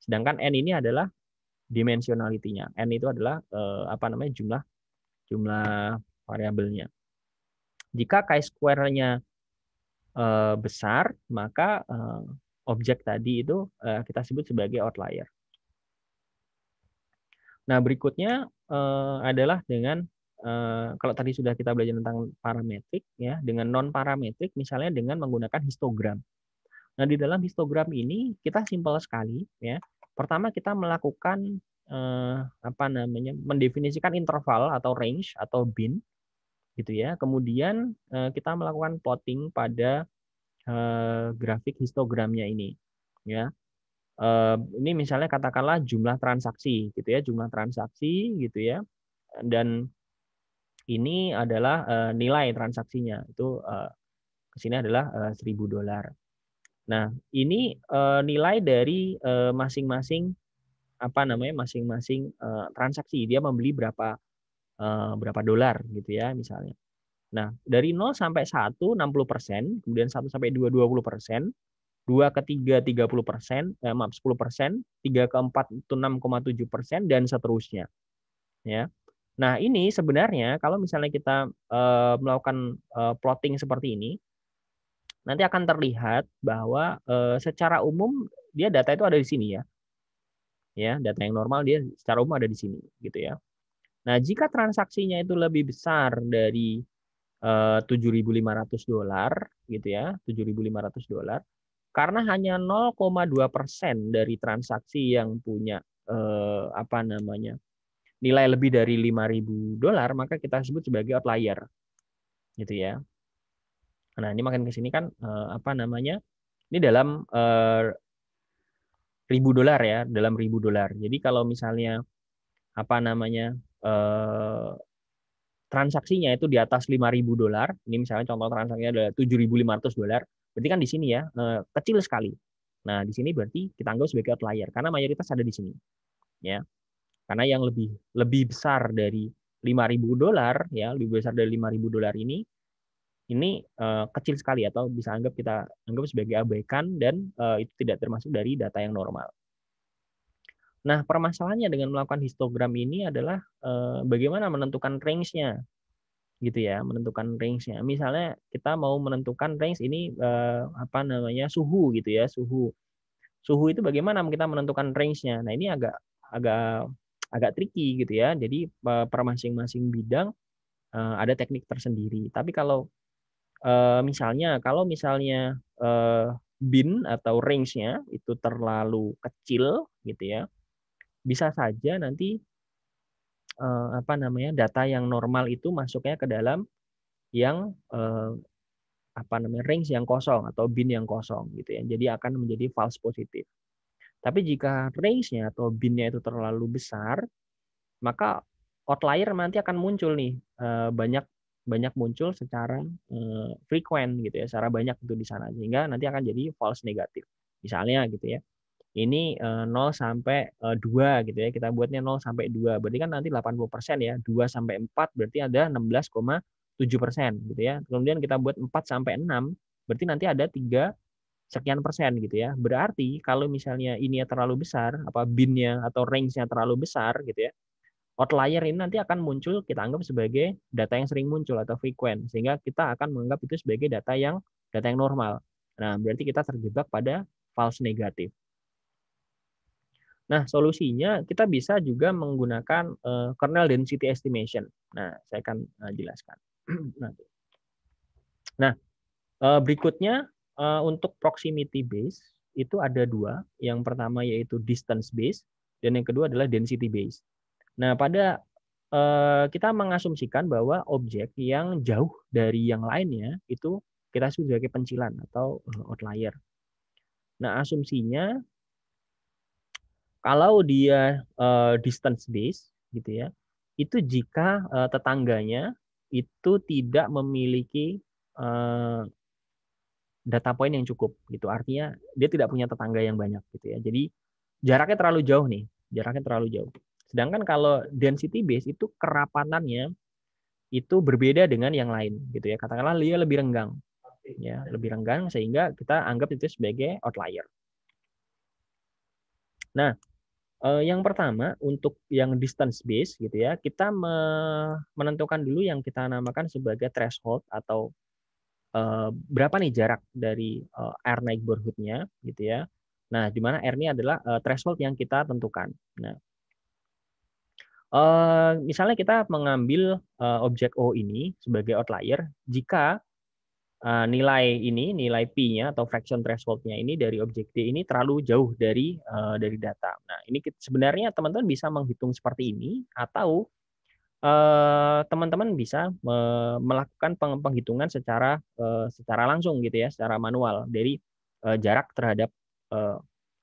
Speaker 1: Sedangkan N ini adalah dimensionalitinya. N itu adalah eh, apa namanya jumlah jumlah variabelnya. Jika chi-square-nya eh, besar, maka objek tadi itu kita sebut sebagai outlier. Nah, berikutnya adalah dengan Eh, kalau tadi sudah kita belajar tentang parametrik ya dengan non parametrik misalnya dengan menggunakan histogram. Nah, di dalam histogram ini kita simpel sekali ya. Pertama kita melakukan eh, apa namanya? mendefinisikan interval atau range atau bin gitu ya. Kemudian eh, kita melakukan plotting pada grafik histogramnya ini ya. ini misalnya katakanlah jumlah transaksi gitu ya, jumlah transaksi gitu ya. Dan ini adalah uh, nilai transaksinya itu uh, eh, ke sini adalah uh, eh, 1000 dolar. Nah, ini uh, nilai dari masing-masing uh, apa namanya masing-masing uh, transaksi dia membeli berapa uh, berapa dolar gitu ya misalnya. Nah, dari 0 sampai 1 60%, kemudian 1 sampai 2 20%, 2 ke 3 30%, persen eh, maaf 10%, persen 3 ke 4 itu 6,7% persen dan seterusnya. Ya. Nah, ini sebenarnya kalau misalnya kita uh, melakukan uh, plotting seperti ini, nanti akan terlihat bahwa uh, secara umum dia data itu ada di sini ya. Ya, data yang normal dia secara umum ada di sini gitu ya. Nah, jika transaksinya itu lebih besar dari 7.500 dolar gitu ya, 7.500 dolar karena hanya 0,2% dari transaksi yang punya eh, apa namanya? nilai lebih dari 5.000 dolar, maka kita sebut sebagai outlier. Gitu ya. Nah, ini makin ke sini kan eh, apa namanya? Ini dalam eh, ribu dolar ya, dalam ribu dolar. Jadi kalau misalnya apa namanya? Eh, transaksinya itu di atas 5.000 dolar, ini misalnya contoh transaksinya adalah 7.500 dolar, berarti kan di sini ya kecil sekali. Nah, di sini berarti kita anggap sebagai outlier karena mayoritas ada di sini. Ya. Karena yang lebih lebih besar dari 5.000 dolar ya, lebih besar dari 5.000 dolar ini ini uh, kecil sekali atau bisa anggap kita anggap sebagai abaikan dan uh, itu tidak termasuk dari data yang normal. Nah, permasalahannya dengan melakukan histogram ini adalah uh, bagaimana menentukan range-nya. Gitu ya, menentukan range-nya. Misalnya kita mau menentukan range ini uh, apa namanya? suhu gitu ya, suhu. Suhu itu bagaimana kita menentukan range-nya? Nah, ini agak agak agak tricky gitu ya. Jadi per masing-masing bidang eh, ada teknik tersendiri. Tapi kalau eh, misalnya kalau misalnya eh, bin atau range-nya itu terlalu kecil gitu ya, bisa saja nanti apa namanya data yang normal itu masuknya ke dalam yang apa namanya range yang kosong atau bin yang kosong gitu ya. Jadi akan menjadi false positive. Tapi jika range-nya atau bin-nya itu terlalu besar, maka outlier nanti akan muncul nih eh, banyak banyak muncul secara eh, frequent gitu ya, secara banyak itu di sana sehingga nanti akan jadi false negatif. Misalnya gitu ya. Ini 0 eh, sampai 2 gitu ya. Kita buatnya 0 sampai 2. Berarti kan nanti 80% ya. 2 sampai 4 berarti ada 16,7% gitu ya. Kemudian kita buat 4 sampai 6 berarti nanti ada 3 sekian persen gitu ya. Berarti kalau misalnya ini terlalu besar, apa binnya atau range-nya terlalu besar gitu ya, outlier ini nanti akan muncul kita anggap sebagai data yang sering muncul atau frequent sehingga kita akan menganggap itu sebagai data yang data yang normal. Nah, berarti kita terjebak pada false negatif. Nah, solusinya kita bisa juga menggunakan eh, kernel density estimation. Nah, saya akan eh, jelaskan
Speaker 2: Nah,
Speaker 1: eh, berikutnya uh, untuk proximity base itu ada dua. Yang pertama yaitu distance base dan yang kedua adalah density base. Nah, pada uh, kita mengasumsikan bahwa objek yang jauh dari yang lainnya itu kita sebut sebagai pencilan atau eh, outlier. Nah, asumsinya kalau dia uh, distance base gitu ya, itu jika uh, tetangganya itu tidak memiliki data point yang cukup gitu. Artinya dia tidak punya tetangga yang banyak gitu ya. Jadi jaraknya terlalu jauh nih, jaraknya terlalu jauh. Sedangkan kalau density base itu kerapatannya itu berbeda dengan yang lain gitu ya. Katakanlah dia lebih renggang. Ya, lebih renggang sehingga kita anggap itu sebagai outlier. Nah, eh, yang pertama untuk yang distance base gitu ya, kita menentukan dulu yang kita namakan sebagai threshold atau Eh, berapa nih jarak dari uh, naik neighborhoodnya gitu ya. Nah, di mana R ini adalah uh, threshold yang kita tentukan. Nah, uh, misalnya kita mengambil uh, objek O ini sebagai outlier jika uh, nilai ini, nilai p-nya atau fraction threshold-nya ini dari objek D ini terlalu jauh dari uh, dari data. Nah, ini kita, sebenarnya teman-teman bisa menghitung seperti ini atau Eh, teman-teman uh, bisa me melakukan peng penghitungan secara uh, secara langsung gitu ya, secara manual dari uh, eh, jarak terhadap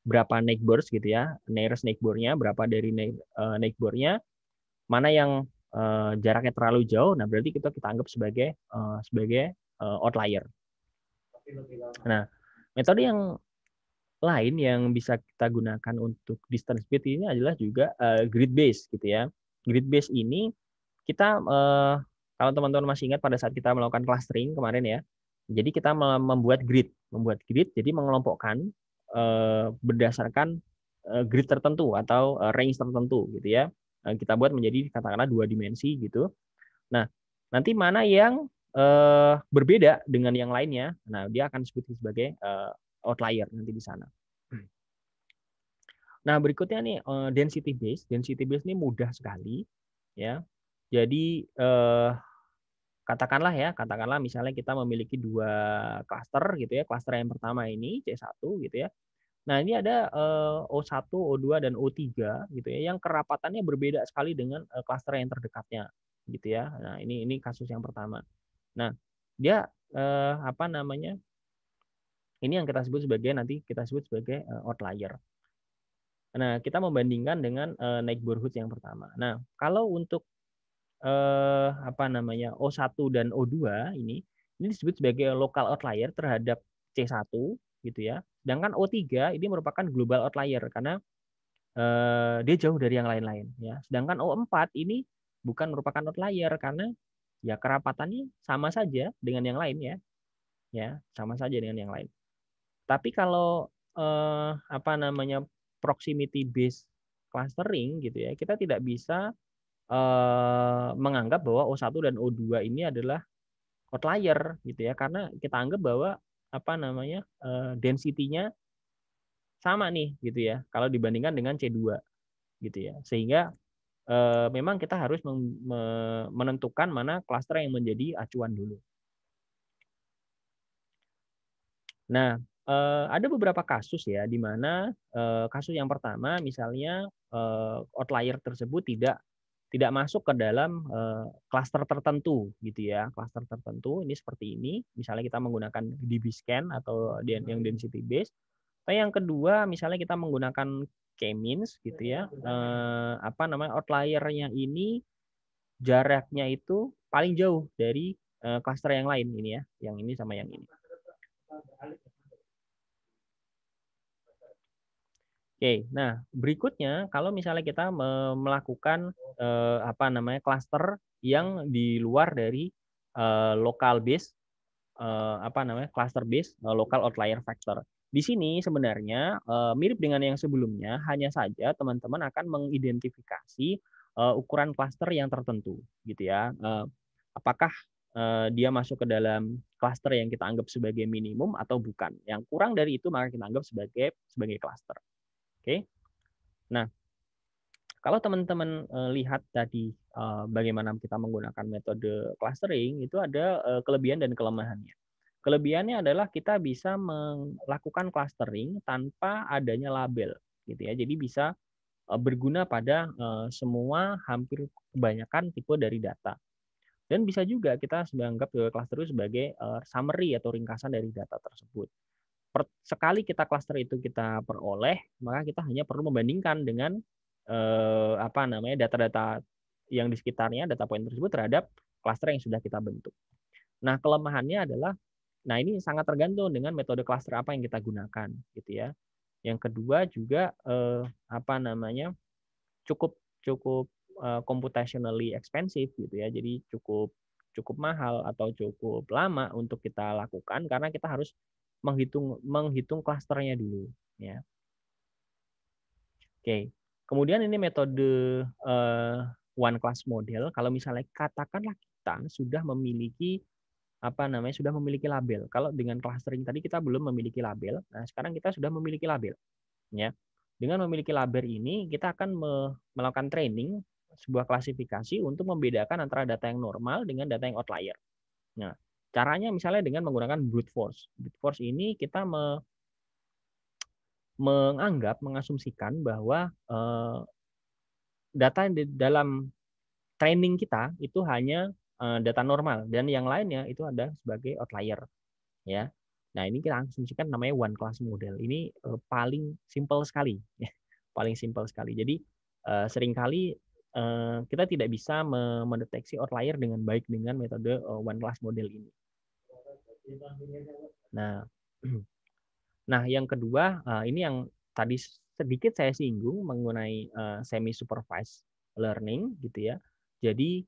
Speaker 1: berapa neighbors gitu ya, nearest neighbornya, berapa dari neighbornya, mana yang jaraknya terlalu jauh, nah berarti kita kita anggap sebagai sebagai outlier. Nah, metode yang lain yang bisa kita gunakan untuk distance based ini adalah juga uh, grid base gitu ya. Grid base ini kita uh, kalau teman-teman masih ingat pada saat kita melakukan clustering kemarin ya, jadi kita membuat grid, membuat grid, jadi mengelompokkan uh, berdasarkan uh, grid tertentu atau uh, range tertentu gitu ya. kita buat menjadi katakanlah dua dimensi gitu. Nah, nanti mana yang uh, berbeda dengan yang lainnya, nah dia akan disebut sebagai uh, outlier nanti di sana. Nah berikutnya nih uh, density base, density base ini mudah sekali ya jadi eh, katakanlah ya, katakanlah misalnya kita memiliki dua klaster gitu ya. Klaster yang pertama ini C1 gitu ya. Nah, ini ada eh, O1, O2 dan O3 gitu ya yang kerapatannya berbeda sekali dengan eh, yang terdekatnya gitu ya. Nah, ini ini kasus yang pertama. Nah, dia eh, apa namanya? Ini yang kita sebut sebagai nanti kita sebut sebagai eh, outlier. Nah, kita membandingkan dengan uh, eh, neighborhood yang pertama. Nah, kalau untuk eh, apa namanya O1 dan O2 ini ini disebut sebagai local outlier terhadap C1 gitu ya. Sedangkan O3 ini merupakan global outlier karena eh, dia jauh dari yang lain-lain ya. Sedangkan O4 ini bukan merupakan outlier karena ya kerapatannya sama saja dengan yang lain ya. Ya, sama saja dengan yang lain. Tapi kalau eh, apa namanya proximity based clustering gitu ya, kita tidak bisa Eh, menganggap bahwa O1 dan O2 ini adalah outlier gitu ya karena kita anggap bahwa apa namanya eh, density densitinya sama nih gitu ya kalau dibandingkan dengan C2 gitu ya sehingga eh, memang kita harus menentukan mana klaster yang menjadi acuan dulu. Nah, ada beberapa kasus ya, di mana kasus yang pertama misalnya outlier tersebut tidak tidak masuk ke dalam eh, klaster uh, tertentu gitu ya klaster tertentu ini seperti ini misalnya kita menggunakan DB scan atau yang hmm. density based tapi yang kedua misalnya kita menggunakan k-means gitu ya uh, apa namanya outliernya ini jaraknya itu paling jauh dari uh, klaster yang lain ini ya yang ini sama yang ini Oke, nah berikutnya kalau misalnya kita melakukan eh, apa namanya cluster yang di luar dari eh, local base eh, apa namanya cluster base eh, local outlier factor. Di sini sebenarnya eh, mirip dengan yang sebelumnya, hanya saja teman-teman akan mengidentifikasi eh, ukuran cluster yang tertentu, gitu ya. Eh, apakah eh, dia masuk ke dalam cluster yang kita anggap sebagai minimum atau bukan? Yang kurang dari itu maka kita anggap sebagai sebagai cluster. Oke. Nah, kalau teman-teman eh, lihat tadi eh, bagaimana kita menggunakan metode clustering itu ada eh, kelebihan dan kelemahannya. Kelebihannya adalah kita bisa melakukan clustering tanpa adanya label, gitu ya. Jadi bisa berguna pada semua hampir kebanyakan tipe dari data. Dan bisa juga kita menganggap cluster itu sebagai summary atau ringkasan dari data tersebut sekali kita klaster itu kita peroleh, maka kita hanya perlu membandingkan dengan eh, apa namanya data-data yang di sekitarnya, data point tersebut terhadap klaster yang sudah kita bentuk. Nah, kelemahannya adalah nah ini sangat tergantung dengan metode klaster apa yang kita gunakan gitu ya. Yang kedua juga eh, apa namanya? cukup cukup eh, computationally expensive gitu ya. Jadi cukup cukup mahal atau cukup lama untuk kita lakukan karena kita harus menghitung menghitung klasternya dulu ya. Oke. Kemudian ini metode uh, one class model kalau misalnya katakanlah kita sudah memiliki apa namanya sudah memiliki label. Kalau dengan clustering tadi kita belum memiliki label. Nah, sekarang kita sudah memiliki label. Ya. Dengan memiliki label ini kita akan me melakukan training sebuah klasifikasi untuk membedakan antara data yang normal dengan data yang outlier. Nah, Caranya misalnya dengan menggunakan brute force. Brute force ini kita me, menganggap, mengasumsikan bahwa eh, data di dalam training kita itu hanya eh, data normal dan yang lainnya itu ada sebagai outlier. Ya. Nah, ini kita asumsikan namanya one class model. Ini eh, paling simple sekali. Ya. paling simple sekali. Jadi eh, seringkali eh, kita tidak bisa mendeteksi outlier dengan baik dengan metode eh, one class model ini. Nah, nah yang kedua eh, ini yang tadi sedikit saya singgung mengenai eh, semi supervised learning gitu ya. Jadi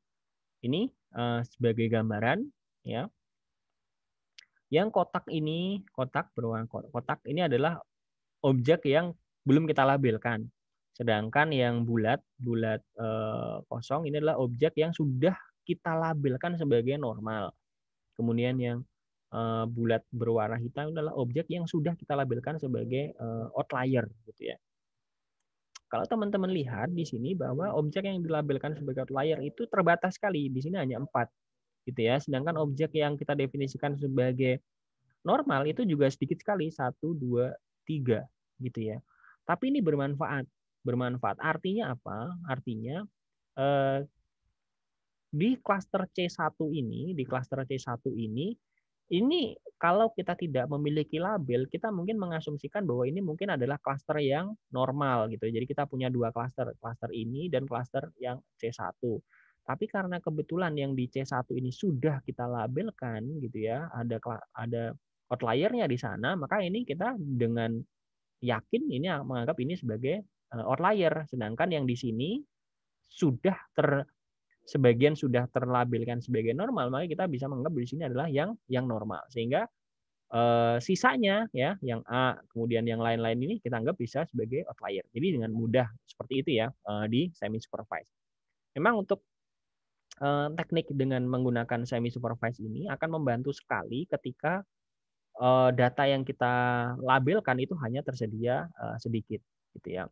Speaker 1: ini eh, sebagai gambaran ya. Yang kotak ini, kotak berwarna kotak ini adalah objek yang belum kita labelkan. Sedangkan yang bulat, bulat kosong ini adalah objek yang sudah kita labelkan sebagai normal. Kemudian yang Eh, bulat berwarna hitam adalah objek yang sudah kita labelkan sebagai eh, outlier gitu ya. Kalau teman-teman lihat di sini bahwa objek yang dilabelkan sebagai outlier itu terbatas sekali. Di sini hanya empat, gitu ya. Sedangkan objek yang kita definisikan sebagai normal itu juga sedikit sekali satu dua tiga, gitu ya. Tapi ini bermanfaat. Bermanfaat. Artinya apa? Artinya eh, di cluster C1 ini, di klaster C1 ini ini kalau kita tidak memiliki label, kita mungkin mengasumsikan bahwa ini mungkin adalah klaster yang normal gitu. Jadi kita punya dua klaster, klaster ini dan klaster yang C1. Tapi karena kebetulan yang di C1 ini sudah kita labelkan gitu ya, ada ada outliernya di sana, maka ini kita dengan yakin ini menganggap ini sebagai eh, outlier, sedangkan yang di sini sudah ter sebagian sudah terlabelkan sebagai normal, maka kita bisa menganggap di sini adalah yang yang normal. Sehingga eh, sisanya ya yang A kemudian yang lain-lain ini kita anggap bisa sebagai outlier. Jadi dengan mudah seperti itu ya eh, di semi supervised. Memang untuk eh, teknik dengan menggunakan semi supervised ini akan membantu sekali ketika eh, data yang kita labelkan itu hanya tersedia eh, sedikit gitu ya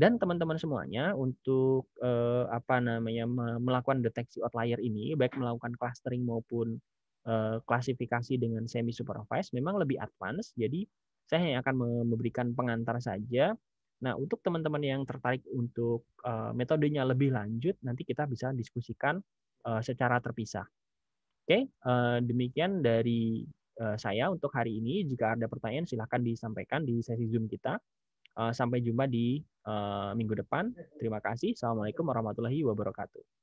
Speaker 1: dan teman-teman semuanya untuk uh, apa namanya melakukan deteksi outlier ini baik melakukan clustering maupun uh, klasifikasi dengan semi supervised memang lebih advance jadi saya hanya akan memberikan pengantar saja nah untuk teman-teman yang tertarik untuk uh, metodenya lebih lanjut nanti kita bisa diskusikan uh, secara terpisah oke okay? uh, demikian dari uh, saya untuk hari ini jika ada pertanyaan silahkan disampaikan di sesi zoom kita Eh, sampai jumpa di eh, minggu depan. Terima kasih. Assalamualaikum warahmatullahi wabarakatuh.